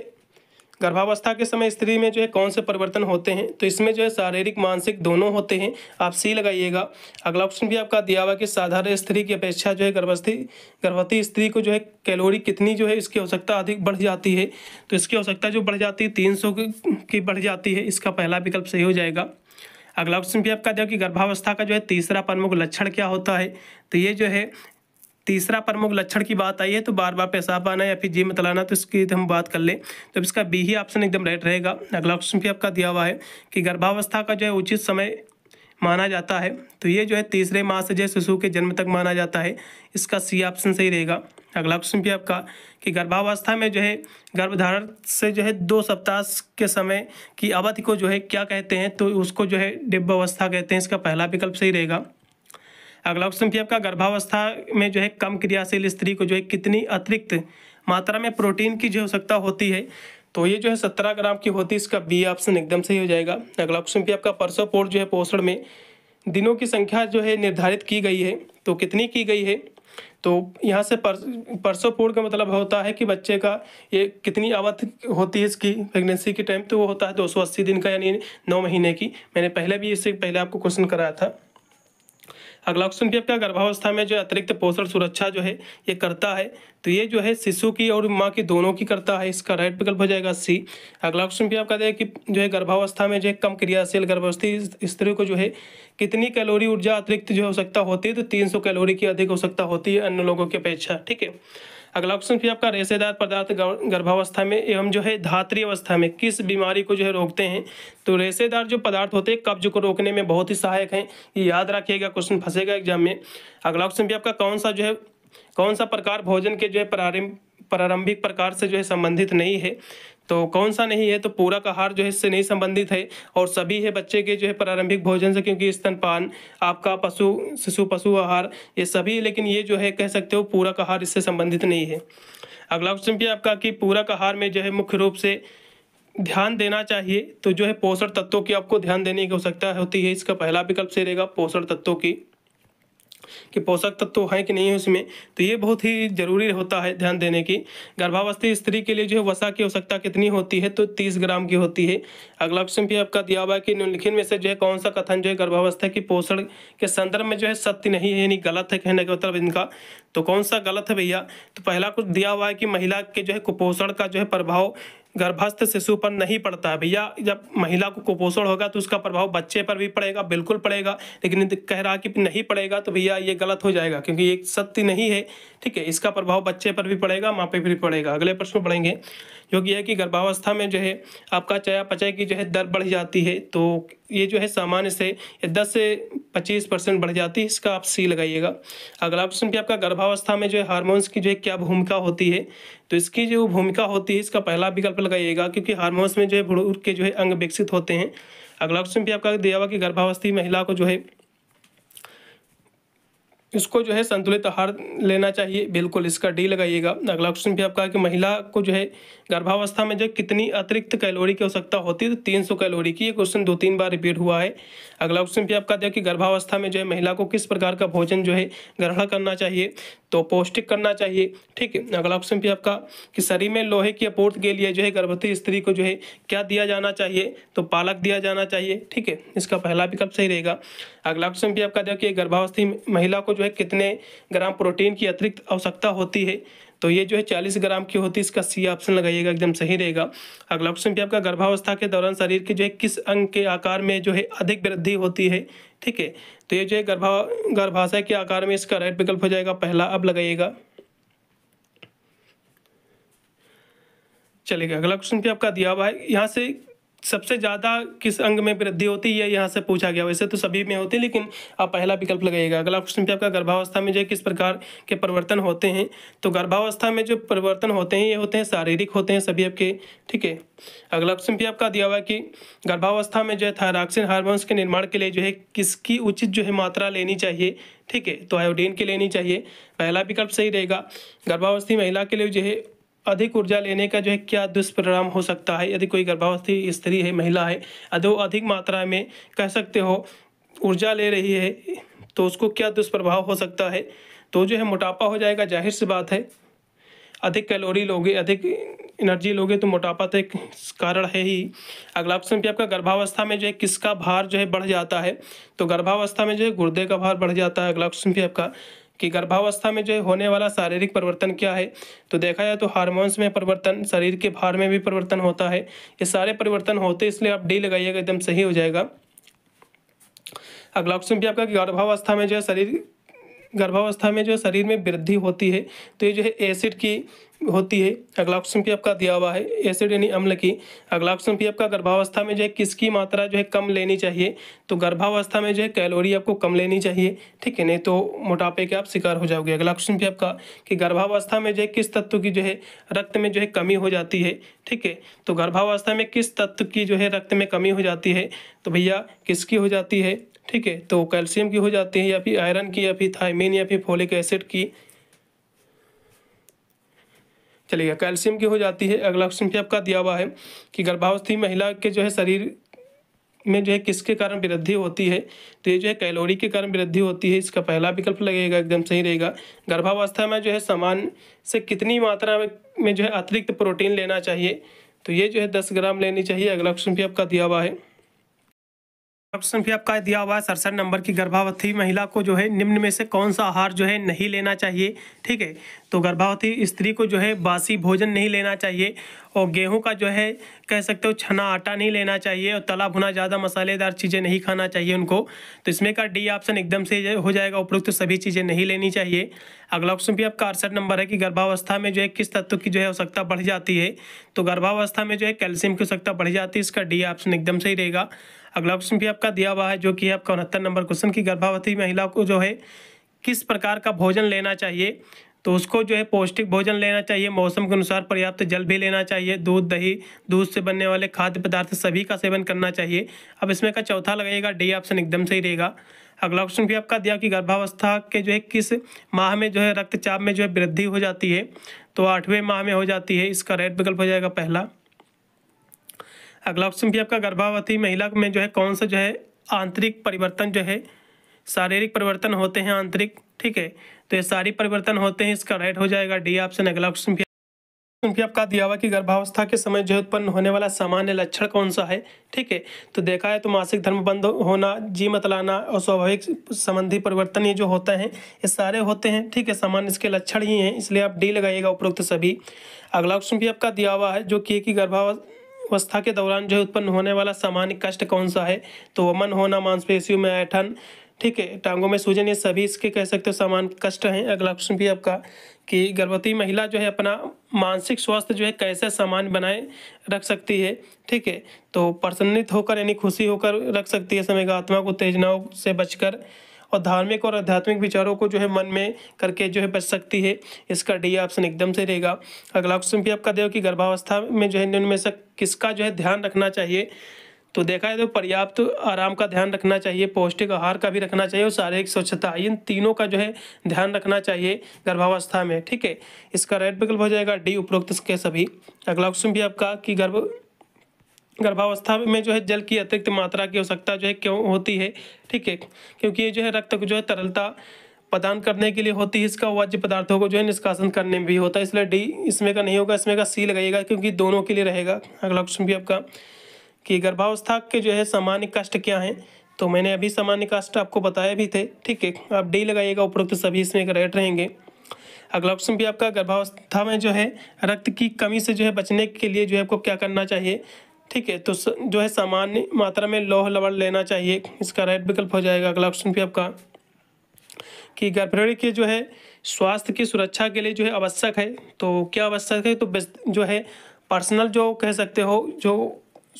गर्भावस्था के समय स्त्री में जो है कौन से परिवर्तन होते हैं तो इसमें जो है शारीरिक मानसिक दोनों होते हैं आप सी लगाइएगा अगला ऑप्शन भी आपका दिया हुआ कि साधारण स्त्री की अपेक्षा जो है गर्भवती गर्भवती स्त्री को जो है कैलोरी कितनी जो है इसकी आवश्यकता अधिक बढ़ जाती है तो इसकी आवश्यकता जो बढ़ जाती है तीन सौ की बढ़ जाती है इसका पहला विकल्प सही हो जाएगा अगला ऑप्शन भी आपका दिया कि गर्भावस्था का जो है तीसरा प्रमुख लक्षण क्या होता है तो ये जो है तीसरा प्रमुख लक्षण की बात आई है तो बार बार पेशाब आना या फिर जी लाना तो इसकी हम बात कर लें तो इसका बी ही ऑप्शन एकदम राइट रहेगा अगला ऑप्शन भी आपका दिया हुआ है कि गर्भावस्था का जो है उचित समय माना जाता है तो ये जो है तीसरे माह से जो शिशु के जन्म तक माना जाता है इसका सी ऑप्शन सही रहेगा अगला ऑप्शन भी आपका कि गर्भावस्था में जो है गर्भधारण से जो है दो सप्ताह के समय की अवधि को जो है क्या कहते हैं तो उसको जो है डिब्बावस्था कहते हैं इसका पहला विकल्प सही रहेगा अगला क्वेश्चन भी आपका गर्भावस्था में जो है कम क्रियाशील स्त्री को जो है कितनी अतिरिक्त मात्रा में प्रोटीन की जो आवश्यकता होती है तो ये जो है सत्रह ग्राम की होती है इसका बी ऑप्शन एकदम सही हो जाएगा अगला ऑप्शन भी आपका परसोपोर जो है पोषण में दिनों की संख्या जो है निर्धारित की गई है तो कितनी की गई है तो यहाँ से पर, परसोपोर का मतलब होता है कि बच्चे का ये कितनी अवध होती है इसकी प्रेगनेंसी की टाइम तो वो होता है दो दिन का यानी नौ महीने की मैंने पहले भी इससे पहले आपको क्वेश्चन कराया था अगला ऑप्शन भी आपका गर्भावस्था में जो अतिरिक्त पोषण सुरक्षा जो है ये करता है तो ये जो है शिशु की और माँ की दोनों की करता है इसका राइट विकल्प हो जाएगा सी अगला ऑप्शन भी आपका देखिए कि जो है गर्भावस्था में जो है कम क्रियाशील गर्भवस्थी स्त्री को जो है कितनी कैलोरी ऊर्जा अतिरिक्त जो आवश्यकता होती है तो तीन कैलोरी की अधिक आवश्यकता होती है अन्य लोगों की अपेक्षा ठीक है अगला क्वेश्चन फिर आपका रेशेदार पदार्थ गर्भावस्था में एवं जो है धात्री अवस्था में किस बीमारी को जो है रोकते हैं तो रेशेदार जो पदार्थ होते हैं कब्ज को रोकने में बहुत ही सहायक हैं ये याद रखिएगा क्वेश्चन फंसेगा एग्जाम में अगला क्वेश्चन भी आपका कौन सा जो है कौन सा प्रकार भोजन के जो है प्रारंभ प्रारंभिक प्रकार से जो है संबंधित नहीं है तो कौन सा नहीं है तो पूरा का आहार जो है इससे नहीं संबंधित है और सभी है बच्चे के जो है प्रारंभिक भोजन से क्योंकि स्तनपान आपका पशु शिशु पशु आहार ये सभी लेकिन ये जो है कह सकते हो पूरा का आहार इससे संबंधित नहीं है अगला क्वेश्चन भी आपका कि पूरा का आहार में जो है मुख्य रूप से ध्यान देना चाहिए तो जो है पोषण तत्वों की आपको ध्यान देने की आवश्यकता होती है इसका पहला विकल्प से रहेगा पोषण तत्वों की कि पोषक तत्व तो हैं कि नहीं है उसमें तो ये बहुत ही ज़रूरी होता है ध्यान देने की गर्भावस्थी स्त्री के लिए जो है वसा की आवश्यकता कितनी होती है तो तीस ग्राम की होती है अगला क्वेश्चन भी आपका दिया हुआ है कि निम्नलिखित में से जो है कौन सा कथन जो है गर्भावस्था की पोषण के संदर्भ में जो है सत्य नहीं है यानी गलत है कहने का मतलब इनका तो कौन सा गलत है भैया तो पहला कुछ दिया हुआ है कि महिला के जो है कुपोषण का जो है प्रभाव गर्भस्थ शिशु पर नहीं पड़ता है भैया जब महिला को कुपोषण होगा तो उसका प्रभाव बच्चे पर भी पड़ेगा बिल्कुल पड़ेगा लेकिन कह रहा कि नहीं पड़ेगा तो भैया ये गलत हो जाएगा क्योंकि ये सत्य नहीं है ठीक है इसका प्रभाव बच्चे पर भी पड़ेगा माँ पे भी पड़ेगा अगले प्रश्न पढ़ेंगे जो कि है कि गर्भावस्था में जो है आपका चयापचय की जो है दर बढ़ जाती है तो ये जो है सामान्य से दस से पच्चीस परसेंट बढ़ जाती है इसका आप सी लगाइएगा अगला ऑप्शन भी आपका गर्भावस्था में जो है हार्मोन्स की जो है क्या भूमिका होती है तो इसकी जो भूमिका होती है इसका पहला विकल्प लगाइएगा क्योंकि हार्मोन्स में जो है भुड़ के जो है अंग विकसित होते हैं अगला ऑप्शन भी आपका दिया हुआ कि गर्भावस्थी महिला को जो है इसको जो है संतुलित आहार लेना चाहिए बिल्कुल इसका डी लगाइएगा अगला क्वेश्चन भी आपका कि महिला को जो है गर्भावस्था में जो कितनी अतिरिक्त कैलोरी की आवश्यकता होती है तो तीन सौ कैलोरी की ये क्वेश्चन दो तीन बार रिपीट हुआ है अगला क्वेश्चन भी आपका कि गर्भावस्था में जो है महिला को किस प्रकार का भोजन जो है ग्रहण करना चाहिए तो पौष्टिक करना चाहिए ठीक है अगला ऑप्शन भी आपका कि शरीर में लोहे की आपूर्ति के लिए जो है गर्भवती स्त्री को जो है क्या दिया जाना चाहिए तो पालक दिया जाना चाहिए ठीक है इसका पहला विकल्प सही रहेगा अगला ऑप्शन भी आपका देखिए गर्भावस्थी महिला को जो है कितने ग्राम प्रोटीन की अतिरिक्त आवश्यकता होती है तो ये जो है चालीस ग्राम की होती है इसका सी ऑप्शन लगाइएगा एकदम सही रहेगा अगला ऑप्शन भी आपका गर्भावस्था के दौरान शरीर के जो है किस अंग के आकार में जो है अधिक वृद्धि होती है ठीक है तो ये जो है गर्भा गर्भाशय के आकार में इसका राइट विकल्प हो जाएगा पहला अब लगाइएगा चलेगा अगला क्वेश्चन भी आपका दिया हुआ है यहाँ से सबसे ज़्यादा किस अंग में वृद्धि होती है यहाँ से पूछा गया वैसे तो सभी में होती है लेकिन आप पहला विकल्प लगाइएगा अगला क्वेश्चन भी आपका गर्भावस्था में जो किस प्रकार के परिवर्तन होते हैं तो गर्भावस्था में जो परिवर्तन होते हैं ये होते हैं शारीरिक होते हैं सभी आपके ठीक है अगला क्वेश्चन भी आपका दिया हुआ है कि गर्भावस्था में जो है थायराक्सिन हार्मोन्स के निर्माण के लिए जो है किसकी उचित जो है मात्रा लेनी चाहिए ठीक है तो आयोडीन की लेनी चाहिए पहला विकल्प सही रहेगा गर्भावस्थी महिला के लिए जो है अधिक ऊर्जा लेने का जो है क्या दुष्परिणाम हो सकता है यदि कोई गर्भावस्थी स्त्री है महिला है यदि वो अधिक मात्रा में कह सकते हो ऊर्जा ले रही है तो उसको क्या दुष्प्रभाव हो सकता है तो जो है मोटापा हो जाएगा जाहिर सी बात है अधिक कैलोरी लोगे अधिक एनर्जी लोगे तो मोटापा तो एक कारण है ही अगला ऑप्शन भी आपका गर्भावस्था में जो है किसका भार जो है बढ़ जाता है तो गर्भावस्था में जो है गुर्दे का भार बढ़ जाता है अगला ऑप्शन भी आपका कि गर्भावस्था में जो होने वाला शारीरिक परिवर्तन क्या है तो देखा जाए तो हार्मोन्स में परिवर्तन शरीर के भार में भी परिवर्तन होता है ये सारे परिवर्तन होते इसलिए आप डी लगाइएगा एकदम सही हो जाएगा अगला ऑप्शन भी आपका गर्भावस्था में जो है शरीर गर्भावस्था में जो शरीर में वृद्धि होती है तो ये जो है एसिड की होती है अगला ऑप्शन भी आपका दिया हुआ है एसिड यानी अम्ल की अगला ऑप्शन भी आपका गर्भावस्था में जो है किसकी मात्रा जो है कम लेनी चाहिए तो गर्भावस्था में जो है कैलोरी आपको कम लेनी चाहिए ठीक है नहीं तो मोटापे के आप शिकार हो जाओगे अगला ऑप्शन भी आपका कि गर्भावस्था में जो है किस तत्व की जो है रक्त में जो है कमी हो जाती है ठीक है तो गर्भावस्था में किस तत्व की जो है रक्त में कमी हो जाती है तो भैया किसकी हो जाती है ठीक है तो कैल्शियम की हो जाती है या फिर आयरन की या फिर थायमीन या फिर फोलिक एसिड की चलेगा कैल्शियम की हो जाती है अगला क्वेश्चन भी आपका दिया हुआ है कि गर्भावस्थी महिला के जो है शरीर में जो है किसके कारण वृद्धि होती है तो ये जो है कैलोरी के कारण वृद्धि होती है इसका पहला विकल्प लगेगा एकदम सही रहेगा गर्भावस्था में जो है सामान से कितनी मात्रा में जो है अतिरिक्त प्रोटीन लेना चाहिए तो ये जो है दस ग्राम लेनी चाहिए अगला क्वेश्चन भी आपका दिया हुआ है ऑप्शन भी आपका दिया हुआ है सड़सठ नंबर की गर्भावती महिला को जो है निम्न में से कौन सा आहार जो है नहीं लेना चाहिए ठीक है तो गर्भावती स्त्री को जो है बासी भोजन नहीं लेना चाहिए और गेहूं का जो है कह सकते हो छना आटा नहीं लेना चाहिए और तला भुना ज़्यादा मसालेदार चीज़ें नहीं खाना चाहिए उनको तो इसमें का डी ऑप्शन एकदम से हो जाएगा उपरोक्त तो सभी चीज़ें नहीं लेनी चाहिए अगला ऑप्शन भी आपका अड़सठ नंबर है कि गर्भावस्था में जो है किस तत्व की जो है आवश्यकता बढ़ जाती है तो गर्भावस्था में जो है कैल्शियम की आवश्यकता बढ़ जाती है इसका डी ऑप्शन एकदम सही रहेगा अगला ऑप्शन भी आपका दिया हुआ है जो कि आपका उनहत्तर नंबर क्वेश्चन की गर्भवती महिला को जो है किस प्रकार का भोजन लेना चाहिए तो उसको जो है पौष्टिक भोजन लेना चाहिए मौसम के अनुसार पर्याप्त जल भी लेना चाहिए दूध दही दूध से बनने वाले खाद्य पदार्थ सभी का सेवन करना चाहिए अब इसमें का चौथा लगेगा डी ऑप्शन एकदम सही रहेगा अगला ऑप्शन भी आपका दिया कि गर्भावस्था के जो है किस माह में जो है रक्तचाप में जो है वृद्धि हो जाती है तो आठवें माह में हो जाती है इसका रेड विकल्प हो जाएगा पहला अगला ऑप्शन भी आपका गर्भावती महिला में जो है कौन सा जो है आंतरिक परिवर्तन जो है शारीरिक परिवर्तन होते हैं आंतरिक ठीक है तो ये सारी परिवर्तन होते हैं इसका राइट हो जाएगा डी ऑप्शन अगला ऑप्शन भी क्योंकि आपका दिया हुआ कि गर्भावस्था के समय जो उत्पन्न होने वाला सामान्य लक्षण कौन सा है ठीक है तो देखा है तो मासिक धर्म बंद होना जी मतलाना और स्वाभाविक संबंधी परिवर्तन ये जो होता है ये सारे होते हैं ठीक है सामान्य इसके लक्षण ही हैं इसलिए आप डी लगाइएगा उपरोक्त सभी अगला ऑप्शन भी आपका दिया हुआ है जो कि गर्भावस्था अवस्था के दौरान जो है उत्पन्न होने वाला सामान्य कष्ट कौन सा है तो वमन होना मांसपेशियों में ऐठन ठीक है टांगों में सूजन ये सभी इसके कह सकते हो सामान कष्ट हैं अगला क्वेश्चन भी आपका कि गर्भवती महिला जो है अपना मानसिक स्वास्थ्य जो है कैसे सामान्य बनाए रख सकती है ठीक है तो प्रसन्नित होकर यानी खुशी होकर रख सकती है समय का आत्मा को तेजनाओं से बचकर और धार्मिक और आध्यात्मिक विचारों को जो है मन में करके जो है बच सकती है इसका डी ऑप्शन एकदम से रहेगा अगला क्वेश्चन भी आपका देव कि गर्भावस्था में जो है इनमें से किसका जो है ध्यान रखना चाहिए तो देखा है तो पर्याप्त तो आराम का ध्यान रखना चाहिए पौष्टिक आहार का भी रखना चाहिए और शारीरिक स्वच्छता इन तीनों का जो है ध्यान रखना चाहिए गर्भावस्था में ठीक है इसका राइट विकल्प हो जाएगा डी उपरोक्त के सभी अगला क्वेश्चन भी आपका कि गर्भ गर्भावस्था में जो है जल की अतिरिक्त मात्रा की आवश्यकता जो है क्यों होती है ठीक है क्योंकि ये जो है रक्त को जो है तरलता प्रदान करने के लिए होती है इसका वाज्य पदार्थों को जो है निष्कासन करने में भी होता है इसलिए डी इसमें का नहीं होगा इसमें का सी लगाइएगा क्योंकि दोनों के लिए रहेगा अगला क्वेश्चन भी आपका कि गर्भावस्था के जो है सामान्य कष्ट क्या हैं तो मैंने अभी सामान्य कष्ट आपको बताया भी थे ठीक है आप डी लगाइएगा उपरोक्त सभी इसमें का रेट रहेंगे अगला ऑप्शन भी आपका गर्भावस्था में जो है रक्त की कमी से जो है बचने के लिए जो है आपको क्या करना चाहिए ठीक है तो जो है सामान्य मात्रा में लोह लवण लेना चाहिए इसका राइट विकल्प हो जाएगा अगला ऑप्शन भी आपका कि गर्भवृणी के जो है स्वास्थ्य की सुरक्षा के लिए जो है आवश्यक है तो क्या आवश्यक है तो जो है पर्सनल जो कह सकते हो जो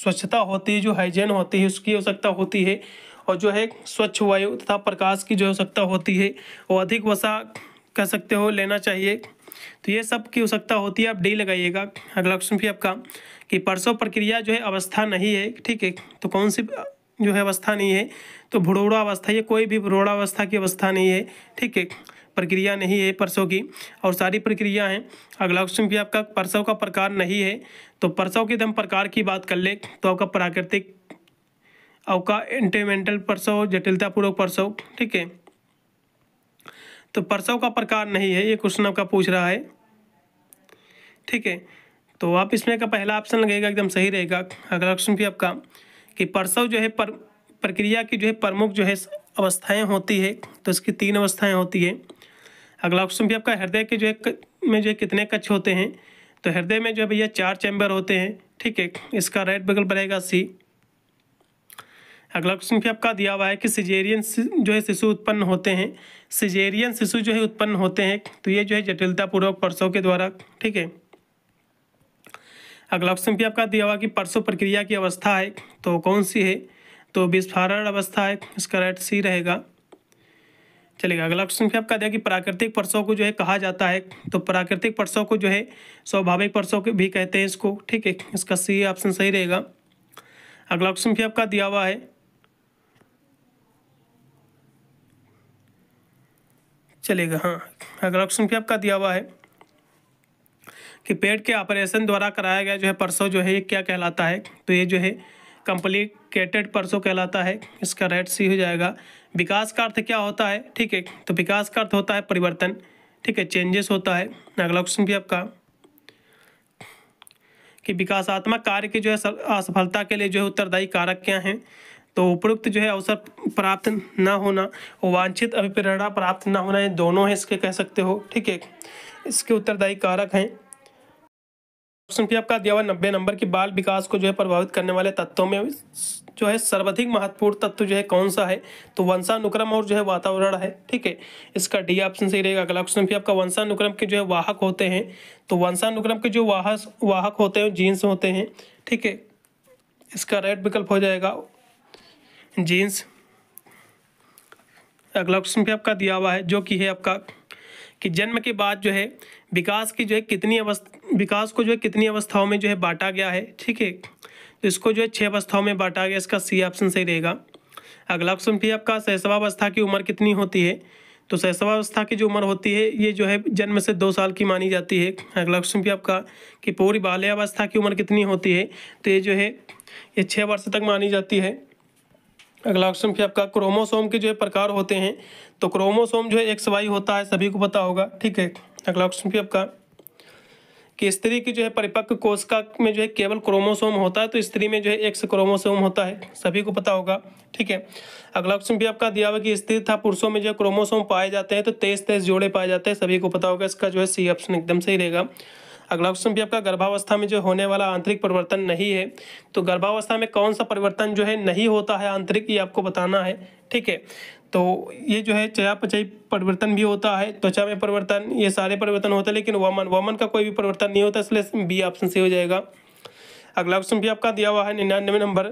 स्वच्छता होती है जो हाइजीन होती है उसकी आवश्यकता होती है और जो है स्वच्छ वायु तथा प्रकाश की जो आवश्यकता होती है वो अधिक वसा कह सकते हो लेना चाहिए तो ये सब की आवश्यकता होती है आप डी लगाइएगा अगला क्वेश्चन भी आपका कि परसों प्रक्रिया जो है अवस्था नहीं है ठीक है तो कौन सी जो है अवस्था नहीं है तो भुड़ोड़ा अवस्था ये कोई भी भुड़ोड़ा अवस्था की अवस्था नहीं है ठीक है प्रक्रिया नहीं है परसों की और सारी प्रक्रिया हैं अगला क्वेश्चन भी आपका परसों का प्रकार नहीं है तो परसों के दम प्रकार की बात कर ले तो आपका प्राकृतिक आपका इंटरमेंटल परसों जटिलतापूर्वक परसों ठीक है तो परसव का प्रकार नहीं है ये क्वेश्चन आपका पूछ रहा है ठीक है तो आप इसमें का पहला ऑप्शन लगेगा एकदम सही रहेगा अगला ऑप्शन भी आपका कि परसव जो है पर प्रक्रिया की जो है प्रमुख जो है अवस्थाएं होती है तो इसकी तीन अवस्थाएं होती है अगला ऑप्शन भी आपका हृदय के जो है क, में जो है कितने कच्छ होते हैं तो हृदय में जो है भैया चार चैम्बर होते हैं ठीक है इसका राइट बगल बनेगा सी अगला क्वेश्चन भी आपका दिया हुआ है कि सिजेरियन जो है शिशु उत्पन्न होते हैं सिजेरियन शिशु जो है उत्पन्न होते हैं तो ये जो है जटिलतापूर्वक परसों के द्वारा ठीक है अगला क्वेश्चन भी आपका दिया हुआ कि परसों प्रक्रिया की अवस्था है तो कौन सी है तो विस्फारण अवस्था है इसका राइट सी रहेगा चलेगा अगला क्वेश्चन भी आपका दिया कि प्राकृतिक परसों को जो है कहा जाता है तो प्राकृतिक परसों को जो है स्वाभाविक परसों भी कहते हैं इसको ठीक है इसका सी ऑप्शन सही रहेगा अगला क्वेश्चन भी आपका दिया हुआ है चलेगा हाँ अगला ऑप्शन भी आपका दिया हुआ है कि पेट के ऑपरेशन द्वारा कराया गया जो है परसों जो है ये क्या कहलाता है तो ये जो है कंप्लीकेटेड परसों कहलाता है इसका राइट सी हो जाएगा विकास का अर्थ क्या होता है ठीक है तो विकास का अर्थ होता है परिवर्तन ठीक है चेंजेस होता है अगला ऑप्शन भी आपका कि विकासात्मक कार्य की जो है असफलता के लिए जो है उत्तरदायी कारक क्या हैं तो उपरोक्त जो है अवसर प्राप्त न होना वांछित अभिप्रेरणा प्राप्त न होना ये दोनों है इसके कह सकते हो ठीक है इसके उत्तरदायी कारक हैं ऑप्शन पी आपका दिया हुआ नब्बे नंबर की बाल विकास को जो है प्रभावित करने वाले तत्वों में जो है सर्वाधिक महत्वपूर्ण तत्व जो है कौन सा है तो वंशानुक्रम और जो है वातावरण है ठीक है इसका डी ऑप्शन सही रहेगा अगला ऑप्शन भी आपका वंशानुक्रम के जो है वाहक होते हैं तो वंशानुक्रम के जो वाहक वाहक होते हैं जीन्स होते हैं ठीक है इसका राइट विकल्प हो जाएगा जीन्स अगला क्वेश्चन भी आपका दिया हुआ है जो कि है आपका कि जन्म के बाद जो है विकास की जो है कितनी अवस्था विकास को जो है कितनी अवस्थाओं में जो है बांटा गया है ठीक है तो इसको जो है छः अवस्थाओं में बांटा गया इसका सी ऑप्शन सही रहेगा अगला क्वेश्चन भी आपका सहसवावस्था की उम्र कितनी होती है तो सहसवावस्था की जो उम्र होती है ये जो है जन्म से दो साल की मानी जाती है अगला क्वेश्चन भी आपका कि पूरी बाल्यावस्था की उम्र कितनी होती है तो ये जो है ये छः वर्ष तक मानी जाती है अगला क्वेश्चन फिर आपका क्रोमोसोम के जो है प्रकार होते हैं तो क्रोमोसोम जो है एक्स वाई होता है सभी को पता होगा ठीक है अगला क्वेश्चन फिर आपका कि स्त्री की जो है परिपक्व कोशिका में जो है केवल क्रोमोसोम होता है तो स्त्री में जो है एक्स क्रोमोसोम होता है सभी को पता होगा ठीक है अगला क्वेश्चन भी आपका दिया हुआ कि स्त्री था पुरुषों में जो क्रोमोसोम पाए जाते हैं तो तेईस तेईस जोड़े पाए जाते हैं सभी को पता होगा इसका जो है सी ऑप्शन एकदम सही रहेगा अगला क्वेश्चन भी आपका गर्भावस्था में जो होने वाला आंतरिक परिवर्तन नहीं है तो गर्भावस्था में कौन सा परिवर्तन जो है नहीं होता है आंतरिक ये आपको बताना है ठीक है तो ये जो है चयापचयी परिवर्तन भी होता है त्वचा में परिवर्तन ये सारे परिवर्तन होते हैं लेकिन वमन वमन का कोई भी परिवर्तन नहीं होता इसलिए बी ऑप्शन से हो जाएगा अगला क्वेश्चन भी आपका दिया हुआ है निन्यानवे नंबर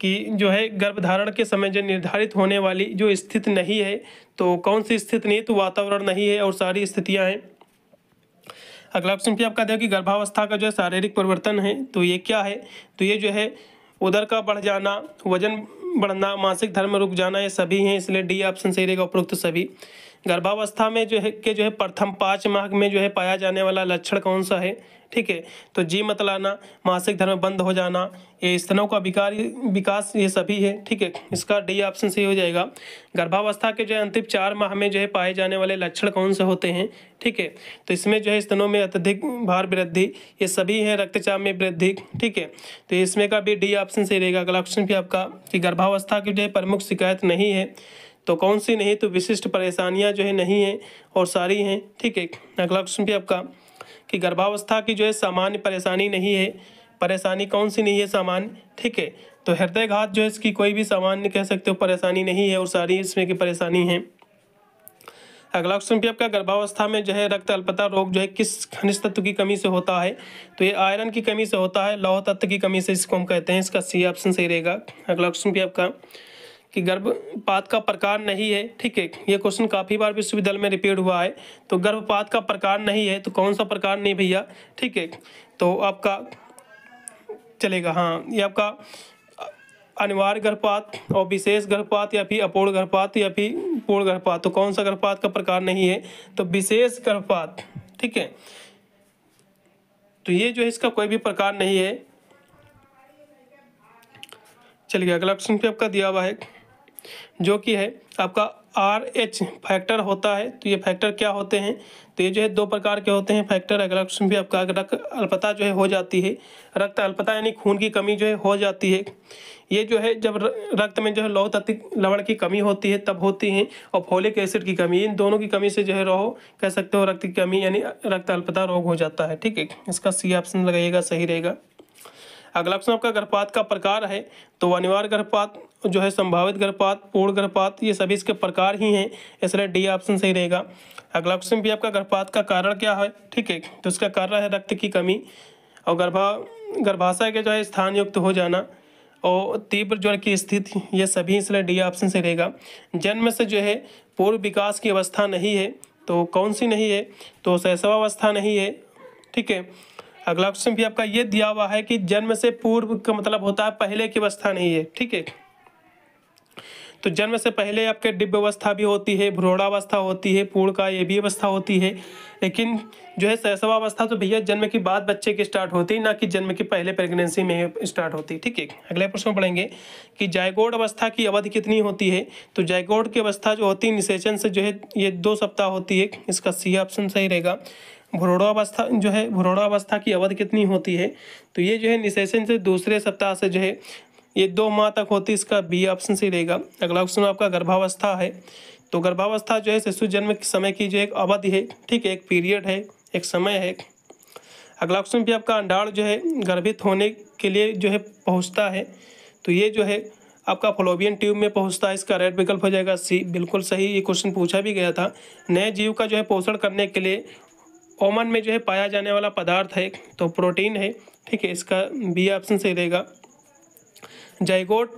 कि जो है गर्भधारण के समय जो निर्धारित होने वाली जो स्थिति नहीं है तो कौन सी स्थिति नहीं तो वातावरण नहीं है और सारी स्थितियाँ हैं अगला ऑप्शन भी आपका देखिए गर्भावस्था का जो है शारीरिक परिवर्तन है तो ये क्या है तो ये जो है उधर का बढ़ जाना वजन बढ़ना मासिक धर्म रुक जाना ये सभी हैं इसलिए डी ऑप्शन सही रहेगा उपरोक्त सभी गर्भावस्था में जो है के जो है प्रथम पाँच माह में जो है पाया जाने वाला लक्षण कौन सा है ठीक है तो जी मतलाना मासिक धर्म बंद हो जाना ये स्तनों का विकार विकास ये सभी है ठीक है इसका डी ऑप्शन सही हो जाएगा गर्भावस्था के जो है अंतिम चार माह में जो है पाए जाने वाले लक्षण कौन से होते हैं ठीक है तो इसमें जो है स्तनों में अत्यधिक भार वृद्धि ये सभी है रक्तचाप में वृद्धि ठीक है तो इसमें का भी डी ऑप्शन सही रहेगा अगला ऑप्शन भी आपका कि गर्भावस्था की जो है प्रमुख शिकायत नहीं है तो कौन सी नहीं तो विशिष्ट परेशानियां जो है नहीं हैं और सारी हैं ठीक है अगला क्वेश्चन भी आपका कि गर्भावस्था की जो है सामान्य परेशानी नहीं है परेशानी कौन सी नहीं है सामान्य ठीक है तो हृदय घात जो है इसकी कोई भी सामान्य कह सकते हो परेशानी नहीं है और सारी इसमें की परेशानी है अगला क्वेश्चन भी आपका गर्भावस्था में जो है रक्त अल्पता रोग जो है किस खनिज तत्व की कमी से होता है तो ये आयरन की कमी से होता है लौह तत्व की कमी से इसको हम कहते हैं इसका सी ऑप्शन सही रहेगा अगला क्वेश्चन भी आपका कि गर्भपात का प्रकार नहीं है ठीक है ये क्वेश्चन काफ़ी बार विश्वविद्यालय में रिपीट हुआ है तो गर्भपात का प्रकार नहीं है तो कौन सा प्रकार नहीं भैया ठीक है तो आपका चलेगा हाँ ये आपका अनिवार्य गर्भपात और विशेष गर्भपात या फिर अपूर्ण गर्भपात या फिर पूर्ण गर्भपात तो कौन सा गर्भपात का प्रकार नहीं है तो विशेष गर्भपात ठीक है तो ये जो है इसका कोई भी प्रकार नहीं है चलिए अगला ऑप्शन पे आपका दिया हुआ है जो कि है आपका आर एच फैक्टर होता है तो ये फैक्टर क्या होते हैं तो ये जो है दो प्रकार के होते हैं फैक्टर अगला भी आपका रक्त अल्पता जो है हो जाती है रक्त अल्पता यानी खून की कमी जो है हो जाती है ये जो है जब रक्त में जो है लौह तत्व लवण की कमी होती है तब होती है और फोलिक एसिड की कमी इन दोनों की कमी से जो है रोह कह सकते हो रक्त की कमी यानी रक्त अल्पता रोग हो जाता है ठीक है इसका सी ऑप्शन लगाइएगा सही रहेगा अगला ऑप्शन आपका गर्भपात का प्रकार है तो अनिवार्य गर्भपात जो है संभावित गर्भपात पूर्ण गर्भपात ये सभी इसके प्रकार ही हैं इसलिए डी ऑप्शन सही रहेगा अगला क्वेश्चन भी आपका गर्भपात का कारण क्या है ठीक है तो इसका कारण है रक्त की कमी और गर्भा गर्भाशय के जो है स्थान युक्त हो जाना और तीव्र ज्वर की स्थिति ये सभी इसलिए डी ऑप्शन से रहेगा जन्म से जो है पूर्व विकास की अवस्था नहीं है तो कौन सी नहीं है तो शैशवावस्था नहीं है ठीक है अगला क्वेश्चन भी आपका ये दिया हुआ है कि जन्म से पूर्व का मतलब होता है पहले की अवस्था नहीं है ठीक है तो जन्म से पहले आपके डिब्ब अवस्था भी होती है भ्रोड़ावस्था होती है पूर्ण का ये भी अवस्था होती है लेकिन जो है सहसवावस्था तो भैया जन्म के बाद बच्चे की स्टार्ट होती है ना कि जन्म के पहले प्रेगनेंसी में स्टार्ट होती है ठीक है अगले प्रश्न पढ़ेंगे कि जायगोड अवस्था की अवधि कितनी होती है तो जायगोड की अवस्था जो होती है निषेचन से जो है ये दो सप्ताह होती है इसका सी ऑप्शन सही रहेगा भुरोड़ा अवस्था जो है भुरोड़ा अवस्था की अवधि कितनी होती है तो ये जो है निषेचन से दूसरे सप्ताह से जो है ये दो माह तक होती इसका बी ऑप्शन सही रहेगा अगला ऑप्शन आपका गर्भावस्था है तो गर्भावस्था जो है शिशु जन्म के समय की जो एक अवधि है ठीक है एक पीरियड है एक समय है अगला ऑप्शन भी आपका अंडाड़ जो है गर्भित होने के लिए जो है पहुँचता है तो ये जो है आपका फ्लोबियन ट्यूब में पहुंचता है इसका रेड विकल्प हो जाएगा सी बिल्कुल सही ये क्वेश्चन पूछा भी गया था नए जीव का जो है पोषण करने के लिए ओमन में जो है पाया जाने वाला पदार्थ है तो प्रोटीन है ठीक है इसका बी ऑप्शन सही रहेगा जयगोट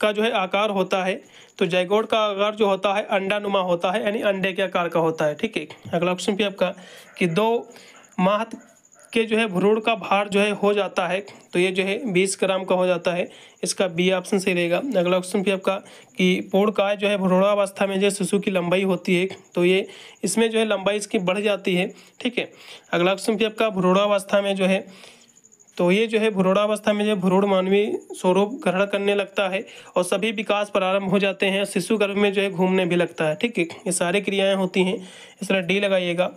का जो है आकार होता है तो जयगोट का आकार जो होता है अंडानुमा होता है यानी अंडे के आकार का होता है ठीक है अगला क्वेश्चन भी आपका कि दो माह के जो है भ्रूण का भार जो है हो जाता है तो ये जो है बीस ग्राम का हो जाता है इसका बी ऑप्शन सही रहेगा अगला क्वेश्चन भी आपका कि पूर्ण काय जो है भ्रूणावस्था में जो शिशु की लंबाई होती है तो ये इसमें जो है लंबाई इसकी बढ़ जाती है ठीक है अगला क्वेश्चन भी आपका भ्रूणावस्था में जो है तो ये जो है भ्रूणावस्था में जो भ्रूण मानवीय स्वरूप ग्रहण करने लगता है और सभी विकास प्रारंभ हो जाते हैं शिशु गर्भ में जो है घूमने भी लगता है ठीक है ये सारी क्रियाएं होती हैं इस तरह डी लगाइएगा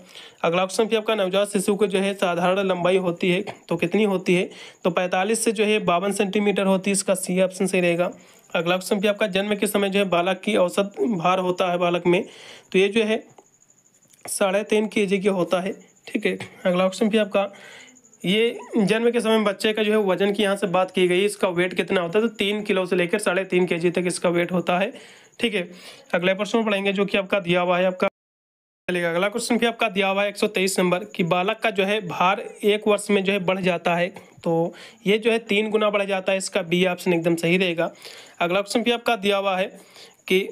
अगला ऑप्शन भी आपका नवजात शिशु को जो है साधारण लंबाई होती है तो कितनी होती है तो पैंतालीस से जो है बावन सेंटीमीटर होती है इसका सी ऑप्शन सही रहेगा अगला ऑप्शन भी आपका जन्म के समय जो है बालक की औसत भार होता है बालक में तो ये जो है साढ़े तीन के जी का होता है ठीक है अगला ऑप्शन भी आपका ये जन्म के समय बच्चे का जो है वजन की यहाँ से बात की गई इसका वेट कितना होता है तो तीन किलो से लेकर साढ़े तीन के जी तक इसका वेट होता है ठीक है अगला प्रश्न पढ़ेंगे जो कि आपका दिया हुआ है आपका चलेगा अगला क्वेश्चन भी आपका दिया हुआ है तेईस नंबर कि बालक का जो है भार एक वर्ष में जो है बढ़ जाता है तो ये जो है तीन गुना बढ़ जाता है इसका बी ऑप्शन एकदम सही रहेगा अगला क्वेश्चन भी आपका दिया हुआ है कि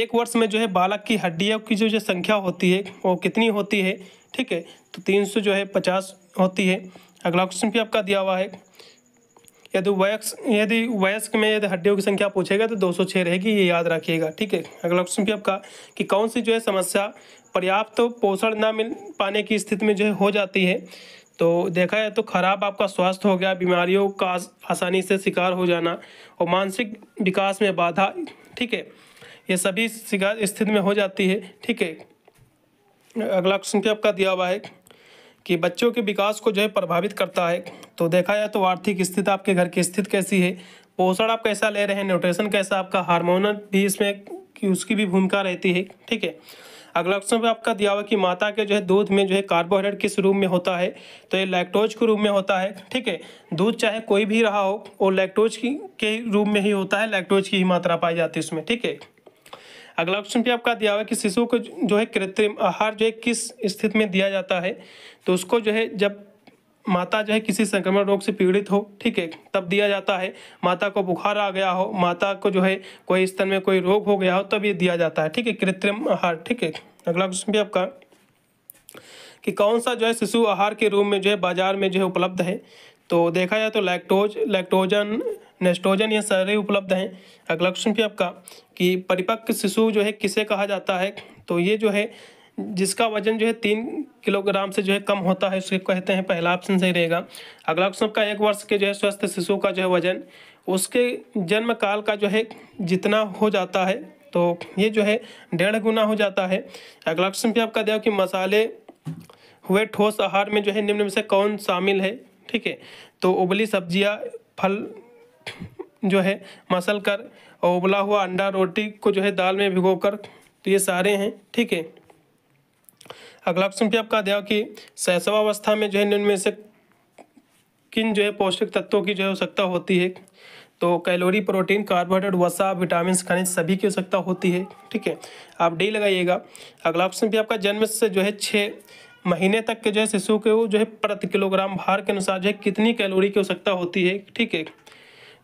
एक वर्ष में जो है बालक की हड्डियों की जो जो संख्या होती है वो कितनी होती है ठीक है तो तीन सौ जो है पचास होती है अगला क्वेश्चन भी आपका दिया हुआ है यदि वयस्क यदि वयस्क में यदि हड्डियों की संख्या पूछेगा तो छः रहेगी ये याद रखिएगा ठीक है अगला क्वेश्चन भी आपका कि कौन सी जो है समस्या पर्याप्त तो पोषण ना मिल पाने की स्थिति में जो है हो जाती है तो देखा जाए तो खराब आपका स्वास्थ्य हो गया बीमारियों का आसानी से शिकार हो जाना और मानसिक विकास में बाधा ठीक है ये सभी शिकार स्थिति में हो जाती है ठीक है अगला क्वेश्चन भी आपका दिया हुआ है कि बच्चों के विकास को जो है प्रभावित करता है तो देखा जाए तो आर्थिक स्थिति आपके घर की स्थिति कैसी है पोषण आप कैसा ले रहे हैं न्यूट्रिशन कैसा आपका हार्मोनल भी इसमें कि उसकी भी भूमिका रहती है ठीक है अगला क्वेश्चन पे आपका दिया हुआ कि माता के जो है दूध में जो है कार्बोहाइड्रेट किस रूप में होता है तो ये लैक्टोज के रूप में होता है ठीक है दूध चाहे कोई भी रहा हो वो लैक्टोज की के रूप में ही होता है लैक्टोज की ही मात्रा पाई जाती है उसमें ठीक है अगला ऑप्शन भी आपका दिया हुआ है कि शिशु को जो है कृत्रिम आहार जो है किस स्थिति में दिया जाता है तो उसको जो है जब माता जो है किसी संक्रमण रोग से पीड़ित हो ठीक है तब दिया जाता है माता को बुखार आ गया हो माता को जो है कोई स्तन में कोई रोग हो गया हो तब ये दिया जाता है ठीक है कृत्रिम आहार ठीक है अगला क्वेश्चन भी आपका कि कौन सा जो है शिशु आहार के रूप में जो है बाजार में जो है उपलब्ध है तो देखा जाए तो लैक्टोज लैक्टोजन नेस्ट्रोजन ये सारे उपलब्ध हैं अगला क्वेश्चन भी आपका कि परिपक्व शिशु जो है किसे कहा जाता है तो ये जो है जिसका वजन जो है तीन किलोग्राम से जो है कम होता है उसके कहते हैं पहला ऑप्शन सही रहेगा अगला क्वेश्चन आपका एक वर्ष के जो है स्वस्थ शिशु का जो है वजन उसके जन्म काल का जो है जितना हो जाता है तो ये जो है डेढ़ गुना हो जाता है अगला क्वेश्चन भी आपका दिया कि मसाले हुए ठोस आहार में जो है निम्न में से कौन शामिल है ठीक है तो उबली सब्जियां फल जो है मसल कर और उबला हुआ अंडा रोटी को जो है दाल में भिगो कर तो ये सारे हैं ठीक है अगला क्वेश्चन भी आपका दिया कि शैशवावस्था में जो है इनमें से किन जो है पौष्टिक तत्वों की जो है आवश्यकता होती है तो कैलोरी प्रोटीन कार्बोहाइड्रेट वसा विटामिन खनिज सभी की आवश्यकता होती है ठीक है आप डी लगाइएगा अगला ऑप्शन भी आपका जन्म से जो है छः महीने तक के जो है शिशु के जो है प्रति किलोग्राम भार के अनुसार जो है कितनी कैलोरी की आवश्यकता होती है ठीक है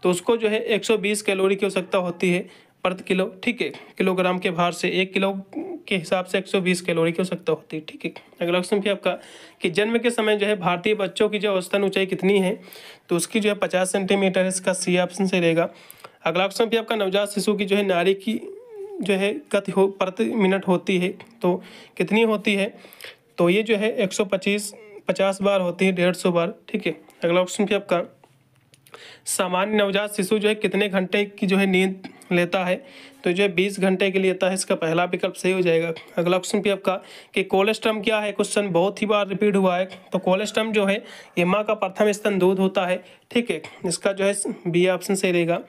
तो उसको जो है 120 कैलोरी की आवश्यकता होती है प्रति किलो ठीक है किलोग्राम के भार से एक किलो के हिसाब से 120 कैलोरी की आवश्यकता होती है ठीक है अगला क्वेश्चन भी आपका कि जन्म के समय जो है भारतीय बच्चों की जो औसतन ऊंचाई कितनी है तो उसकी जो है पचास सेंटीमीटर इसका सी ऑप्शन से रहेगा अगला क्वेश्चन भी आपका नवजात शिशु की जो है नारी की जो है गति हो प्रति मिनट होती है तो कितनी होती है तो ये जो है एक सौ पच्चीस पचास बार होती है डेढ़ सौ बार ठीक है अगला ऑप्शन भी आपका सामान्य नवजात शिशु जो है कितने घंटे की जो है नींद लेता है तो जो है बीस घंटे के लिए लेता है इसका पहला विकल्प सही हो जाएगा अगला ऑप्शन भी आपका कि कोलेस्ट्रम क्या है क्वेश्चन बहुत ही बार रिपीट हुआ है तो कोलेस्ट्रम जो है ये माँ का प्रथम स्तन दूध होता है ठीक है इसका जो है बी ऑप्शन सही रहेगा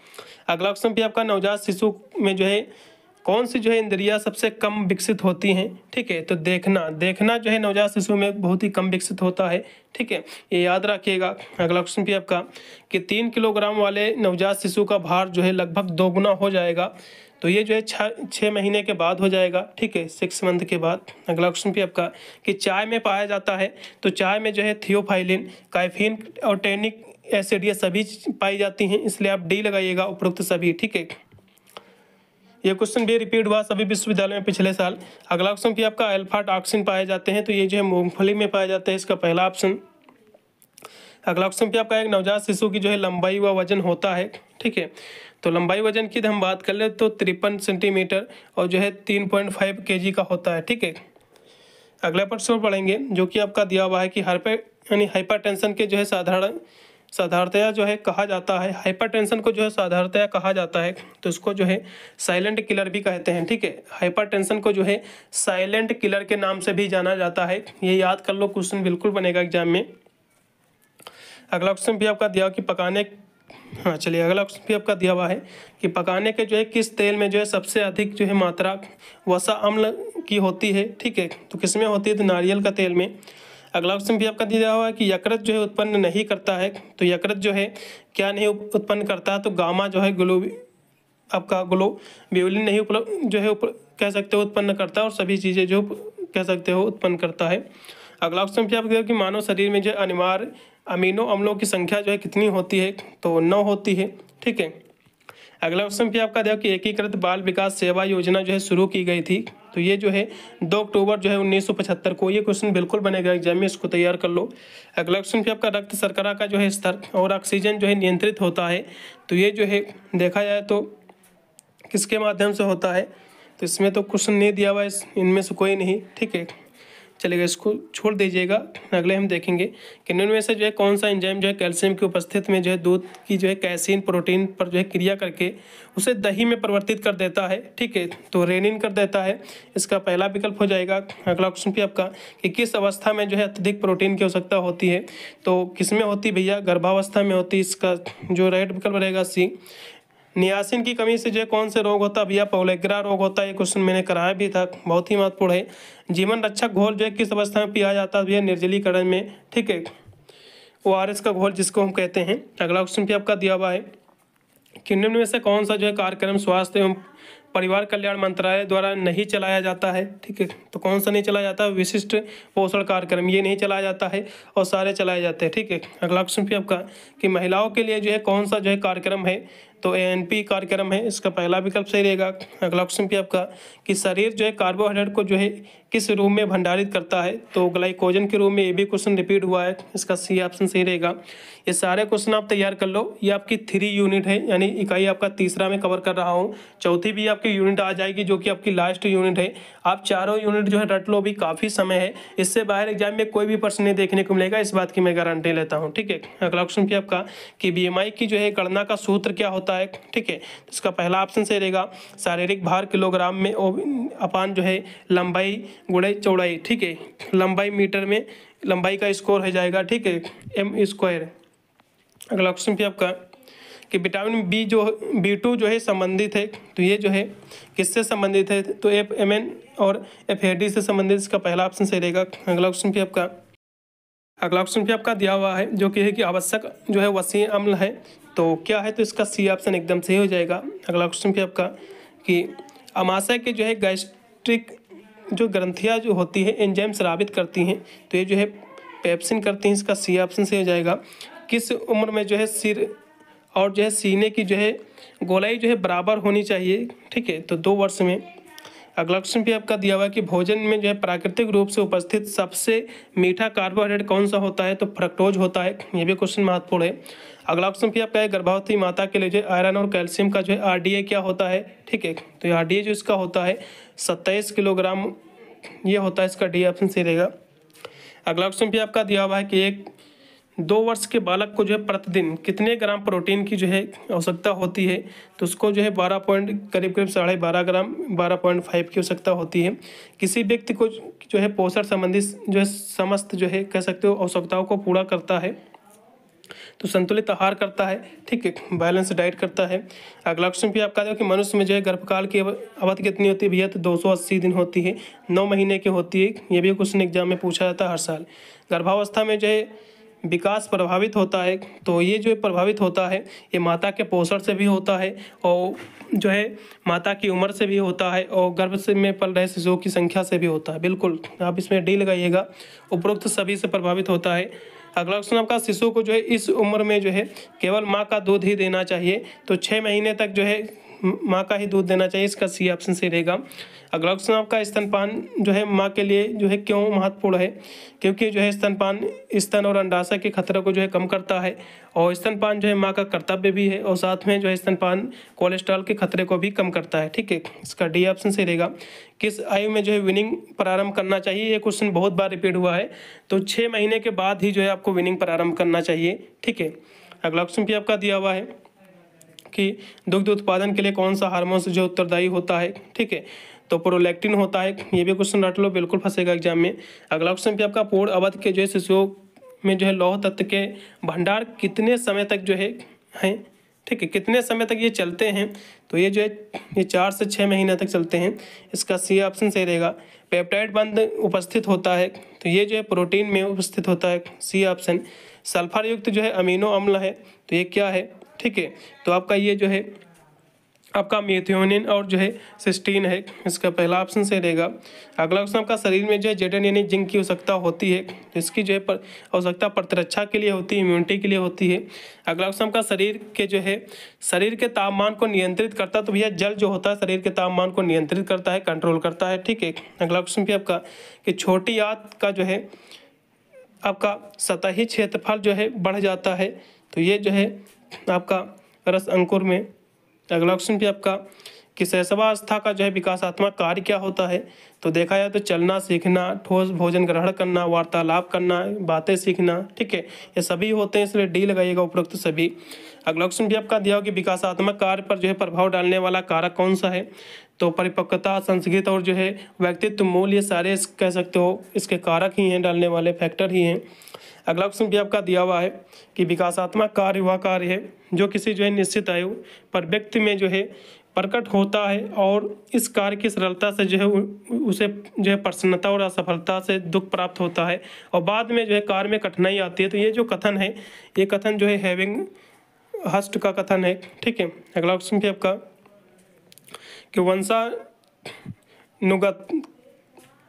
अगला ऑप्शन भी आपका नवजात शिशु में जो है कौन सी जो है इंद्रियां सबसे कम विकसित होती हैं ठीक है तो देखना देखना जो है नवजात शिशु में बहुत ही कम विकसित होता है ठीक है ये याद रखिएगा अगला क्वेश्चन भी आपका कि तीन किलोग्राम वाले नवजात शिशु का भार जो है लगभग दोगुना हो जाएगा तो ये जो है छः छः महीने के बाद हो जाएगा ठीक है सिक्स मंथ के बाद अगला क्वेश्चन भी आपका कि चाय में पाया जाता है तो चाय में जो है थियोफाइलिन काइफिन और टेनिक एसिड ये सभी पाई जाती हैं इसलिए आप डी लगाइएगा उपरोक्त सभी ठीक है ये क्वेश्चन भी रिपीट हुआ सभी विश्वविद्यालय में पिछले साल अगला ऑप्शन भी आपका एल्फाट टॉक्सिन पाए जाते हैं तो ये जो है मूंगफली में पाया जाता है इसका पहला ऑप्शन अगला ऑप्शन पे आपका एक नवजात शिशु की जो है लंबाई व वजन होता है ठीक है तो लंबाई वजन की हम बात कर ले तो तिरपन सेंटीमीटर और जो है तीन पॉइंट फाइव के जी का होता है ठीक है अगला प्रश्न पढ़ेंगे जो कि आपका दिया हुआ है कि हाइपर यानी हाइपर टेंशन के जो है साधारण साधारणतया जो है कहा जाता है हाइपरटेंशन को जो है साधारणतया कहा जाता है तो इसको जो है साइलेंट किलर भी कहते हैं ठीक है हाइपरटेंशन को जो है साइलेंट किलर के नाम से भी जाना जाता है ये याद कर लो क्वेश्चन बिल्कुल बनेगा एग्जाम में अगला क्वेश्चन भी आपका दिया कि पकाने हाँ चलिए अगला क्वेश्चन भी आपका दिया हुआ है कि पकाने के जो है किस तेल में जो है सबसे अधिक जो है मात्रा वसा अम्ल की होती है ठीक है तो किसमें होती है तो नारियल का तेल में अगला क्वेश्चन भी आपका दिया हुआ है कि यकृत जो है उत्पन्न नहीं करता है तो यकृत जो है क्या नहीं उत्पन्न करता है तो गामा जो है ग्लो आपका ग्लो ब्यूलिन नहीं उपलब्ध जो है कह सकते हो उत्पन्न करता है और सभी चीज़ें जो कह सकते हो उत्पन्न करता है अगला क्वेश्चन भी आप कि मानव शरीर में जो अनिवार्य अमीनो अम्लों की संख्या जो है कितनी होती है तो नौ होती है ठीक है अगला क्वेश्चन भी आपका देखो कि एकीकृत बाल विकास सेवा योजना जो है शुरू की गई थी तो ये जो है दो अक्टूबर जो है उन्नीस को ये क्वेश्चन बिल्कुल बनेगा एग्जाम में इसको तैयार कर लो अगला क्वेश्चन फिर आपका रक्त सरकरा का जो है स्तर और ऑक्सीजन जो है नियंत्रित होता है तो ये जो है देखा जाए तो किसके माध्यम से होता है तो इसमें तो क्वेश्चन नहीं दिया हुआ इनमें से कोई नहीं ठीक है चलेगा इसको छोड़ दीजिएगा अगले हम देखेंगे कि में से जो है कौन सा एंजाइम जो है कैल्शियम की उपस्थित में जो है दूध की जो है कैसिन प्रोटीन पर जो है क्रिया करके उसे दही में परिवर्तित कर देता है ठीक है तो रेनिन कर देता है इसका पहला विकल्प हो जाएगा अगला ऑप्शन भी आपका कि किस अवस्था में जो है अत्यधिक प्रोटीन की आवश्यकता होती है तो किस में होती भैया गर्भावस्था में होती इसका जो राइट विकल्प रहेगा सी नियासिन की कमी से जो कौन से रोग होता है भैया पोलेग्रा रोग होता है ये क्वेश्चन मैंने कराया भी था बहुत ही महत्वपूर्ण है जीवन रक्षक घोल जो है किस अवस्था में पिया जाता है भैया निर्जलीकरण में ठीक है ओ आर एस का घोल जिसको हम कहते हैं अगला क्वेश्चन भी आपका दिया हुआ है कि निम्न में से कौन सा जो है कार्यक्रम स्वास्थ्य एवं परिवार कल्याण मंत्रालय द्वारा नहीं चलाया जाता है ठीक है तो कौन सा नहीं चलाया जाता विशिष्ट पोषण कार्यक्रम ये नहीं चलाया जाता है और सारे चलाए जाते हैं ठीक है अगला क्वेश्चन भी आपका कि महिलाओं के लिए जो है कौन सा जो है कार्यक्रम है तो ए एन पी कार्यक्रम है इसका पहला विकल्प सही रहेगा अगला क्वेश्चन भी आपका कि शरीर जो है कार्बोहाइड्रेट को जो है किस रूप में भंडारित करता है तो ग्लाइकोजन के रूप में ये भी क्वेश्चन रिपीट हुआ है इसका सी ऑप्शन सही रहेगा ये सारे क्वेश्चन आप तैयार कर लो ये आपकी थ्री यूनिट है यानी इकाई आपका तीसरा में कवर कर रहा हूँ चौथी भी आपकी यूनिट आ जाएगी जो कि आपकी लास्ट यूनिट है आप चारों यूनिट जो है रट लो भी काफ़ी समय है इससे बाहर एग्जाम में कोई भी प्रश्न नहीं देखने को मिलेगा इस बात की मैं गारंटी लेता हूँ ठीक है अगला क्वेश्चन भी आपका कि बी की जो है गणना का सूत्र क्या होता होता है ठीक है तो इसका पहला ऑप्शन सही रहेगा शारीरिक भार किलोग्राम में अपान जो है लंबाई गुड़े चौड़ाई ठीक है लंबाई मीटर में लंबाई का स्कोर हो जाएगा ठीक है एम स्क्वायर अगला ऑप्शन भी आपका कि विटामिन बी जो बी टू जो है संबंधित है तो ये जो है किससे संबंधित है तो एफ एम एन और एफ ए डी से संबंधित इसका पहला ऑप्शन सही रहेगा अगला ऑप्शन भी आपका अगला ऑप्शन भी आपका दिया हुआ है जो कि है कि आवश्यक जो है वसीय अम्ल है तो क्या है तो इसका सी ऑप्शन एकदम सही हो जाएगा अगला क्वेश्चन भी आपका कि अमाशय के जो है गैस्ट्रिक जो ग्रंथियाँ जो होती है एंजाइम श्राबित करती हैं तो ये जो है पेप्सिन करती हैं इसका सी ऑप्शन सही हो जाएगा किस उम्र में जो है सिर और जो है सीने की जो है गोलाई जो है बराबर होनी चाहिए ठीक है तो दो वर्ष में अगला क्वेश्चन भी आपका दिया हुआ है कि भोजन में जो है प्राकृतिक रूप से उपस्थित सबसे मीठा कार्बोहाइड्रेट कौन सा होता है तो फ्रक्टोज होता है ये भी क्वेश्चन महत्वपूर्ण है अगला ऑप्शन भी आपका है गर्भवती माता के लिए जो आयरन और कैल्शियम का जो है आर क्या होता है ठीक है तो आर डी जो इसका होता है सत्ताईस किलोग्राम ये होता है इसका डी ऑप्शन सही रहेगा अगला क्वेश्चन भी आपका दिया हुआ है कि एक दो वर्ष के बालक को जो है प्रतिदिन कितने ग्राम प्रोटीन की जो है आवश्यकता होती है तो उसको जो है बारह पॉइंट करीब करीब साढ़े बारह ग्राम बारह पॉइंट फाइव की आवश्यकता होती है किसी व्यक्ति को जो है पोषण संबंधी जो है समस्त जो है कह सकते हो आवश्यकताओं को पूरा करता है तो संतुलित आहार करता है ठीक है बैलेंस डाइट करता है अगला क्वेश्चन भी आप कह कि मनुष्य में जो है गर्भकाल की अवधि कितनी होती है भैया तो अस्सी दिन होती है नौ महीने की होती है ये भी क्वेश्चन एग्जाम में पूछा जाता है हर साल गर्भावस्था में जो है विकास प्रभावित होता है तो ये जो प्रभावित होता है ये माता के पोषण से भी होता है और जो है माता की उम्र से भी होता है और गर्भ से में पल रहे शिशुओं की संख्या से भी होता है बिल्कुल आप इसमें डी लगाइएगा उपरोक्त सभी से प्रभावित होता है अगला क्वेश्चन आपका शिशु को जो है इस उम्र में जो है केवल माँ का दूध ही देना चाहिए तो छः महीने तक जो है माँ का ही दूध देना चाहिए इसका सी ऑप्शन से रहेगा अगला क्वेश्चन आपका स्तनपान जो है माँ के लिए जो है क्यों महत्वपूर्ण है क्योंकि जो है स्तनपान स्तन और अंडाशय के खतरे को जो है कम करता है और स्तनपान जो है माँ का कर्तव्य भी है और साथ में जो है स्तनपान कोलेस्ट्रॉल के खतरे को भी कम करता है ठीक है इसका डी ऑप्शन सही रहेगा किस आयु में जो है विनिंग प्रारंभ करना चाहिए ये क्वेश्चन बहुत बार रिपीट हुआ है तो छः महीने के बाद ही जो है आपको विनिंग प्रारंभ करना चाहिए ठीक है अगला क्वेश्चन भी आपका दिया हुआ है कि दुग्ध उत्पादन के लिए कौन सा हार्मोन्स जो उत्तरदायी होता है ठीक है तो प्रोलैक्टिन होता है ये भी क्वेश्चन रट लो बिल्कुल फंसेगा एग्जाम में अगला क्वेश्चन भी आपका पूर्ण अवध के जो है शिशुओं में जो है लौह तत्व के भंडार कितने समय तक जो है हैं ठीक है कितने समय तक ये चलते हैं तो ये जो है ये चार से छः महीने तक चलते हैं इसका सी ऑप्शन सही रहेगा पेप्टाइड बंद उपस्थित होता है तो ये जो है प्रोटीन में उपस्थित होता है सी ऑप्शन सल्फर युक्त जो है अमीनो अम्ल है तो ये क्या है ठीक है तो आपका ये जो है आपका मेथियोनिन और जो है सिस्टीन है इसका पहला ऑप्शन से रहेगा अगला ऑप्शन आपका शरीर में जो है जेटन यानी जिंक की आवश्यकता होती है इसकी जो है आवश्यकता प्रतिरक्षा के लिए होती है इम्यूनिटी के लिए होती है अगला ऑप्शन आपका शरीर के जो है शरीर के तापमान को नियंत्रित करता है तो भैया जल जो होता है शरीर के तापमान को नियंत्रित करता है कंट्रोल करता है ठीक है अगला ऑप्शन भी आपका कि छोटी याद का जो है आपका सतही क्षेत्रफल जो है बढ़ जाता है तो ये जो है आपका रस अंकुर में अगला क्वेश्चन भी आपका कि शैशवा आस्था का जो है विकासात्मक कार्य क्या होता है तो देखा जाए तो चलना सीखना ठोस भोजन ग्रहण करना वार्तालाप करना बातें सीखना ठीक है ये सभी होते हैं इसलिए डी लगाइएगा उपरोक्त सभी अगला क्वेश्चन भी आपका दिया हो कि विकासात्मक कार्य पर जो है प्रभाव डालने वाला कारक कौन सा है तो परिपक्वता संस्कृत और जो है व्यक्तित्व मूल ये सारे कह सकते हो इसके कारक ही हैं डालने वाले फैक्टर ही हैं अगला क्वेश्चन भी आपका दिया हुआ है कि विकासात्मक कार्य वह कार्य है जो किसी जो है निश्चित आयु पर व्यक्ति में जो है प्रकट होता है और इस कार्य की सरलता से जो है उसे जो है प्रसन्नता और असफलता से दुख प्राप्त होता है और बाद में जो है कार्य में कठिनाई आती है तो ये जो कथन है ये कथन जो है हैविंग हस्ट का कथन है ठीक है अगला क्वेश्चन भी आपका कि वंशा नुगत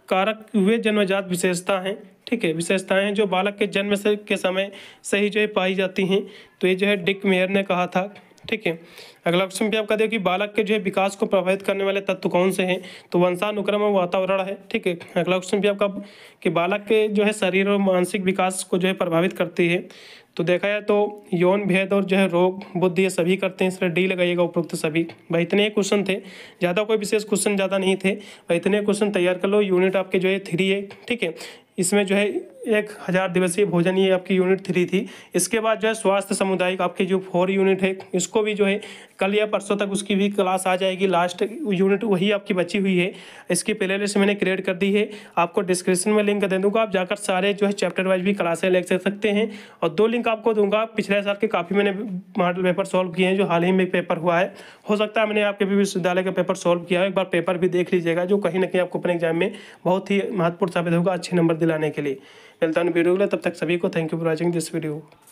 कारक वे जन्मजात विशेषता हैं ठीक है विशेषताएं जो बालक के जन्म से के समय से ही जो है पाई जाती हैं तो ये जो है डिक मेयर ने कहा था ठीक है अगला क्वेश्चन भी आपका कि बालक के जो है विकास को प्रभावित करने वाले तत्व कौन से हैं तो वंशानुक्रम और वातावरण है ठीक है अगला क्वेश्चन भी आपका कि बालक के जो है शरीर और मानसिक विकास को जो है प्रभावित करती है तो देखा जाए तो यौन भेद और जो है रोग बुद्धि ये सभी करते हैं इसलिए डी लगाइएगा उपरोक्त सभी भाई इतने ही क्वेश्चन थे ज़्यादा कोई विशेष क्वेश्चन ज़्यादा नहीं थे भाई इतने क्वेश्चन तैयार कर लो यूनिट आपके जो है थ्री है ठीक है इसमें जो है एक हज़ार दिवसीय भोजन ये आपकी यूनिट थ्री थी इसके बाद जो है स्वास्थ्य सामुदायिक आपके जो फोर यूनिट है इसको भी जो है कल या परसों तक उसकी भी क्लास आ जाएगी लास्ट यूनिट वही आपकी बची हुई है इसकी प्ले लिस्ट मैंने क्रिएट कर दी है आपको डिस्क्रिप्शन में लिंक दे दूंगा आप जाकर सारे जो है चैप्टर वाइज भी क्लासें ले सकते हैं और दो लिंक आपको दूंगा पिछले साल के काफ़ी मैंने मॉडल पेपर सॉल्व किए हैं जो हाल ही में पेपर हुआ है हो सकता है मैंने आपके भी विश्वविद्यालय का पेपर सॉल्व किया है एक बार पेपर भी देख लीजिएगा जो कहीं ना कहीं आपको अपने एग्जाम में बहुत ही महत्वपूर्ण साबित होगा अच्छे नंबर दिलाने के लिए मिलता है वीडियो के लिए तब तक सभी को thank you for watching this video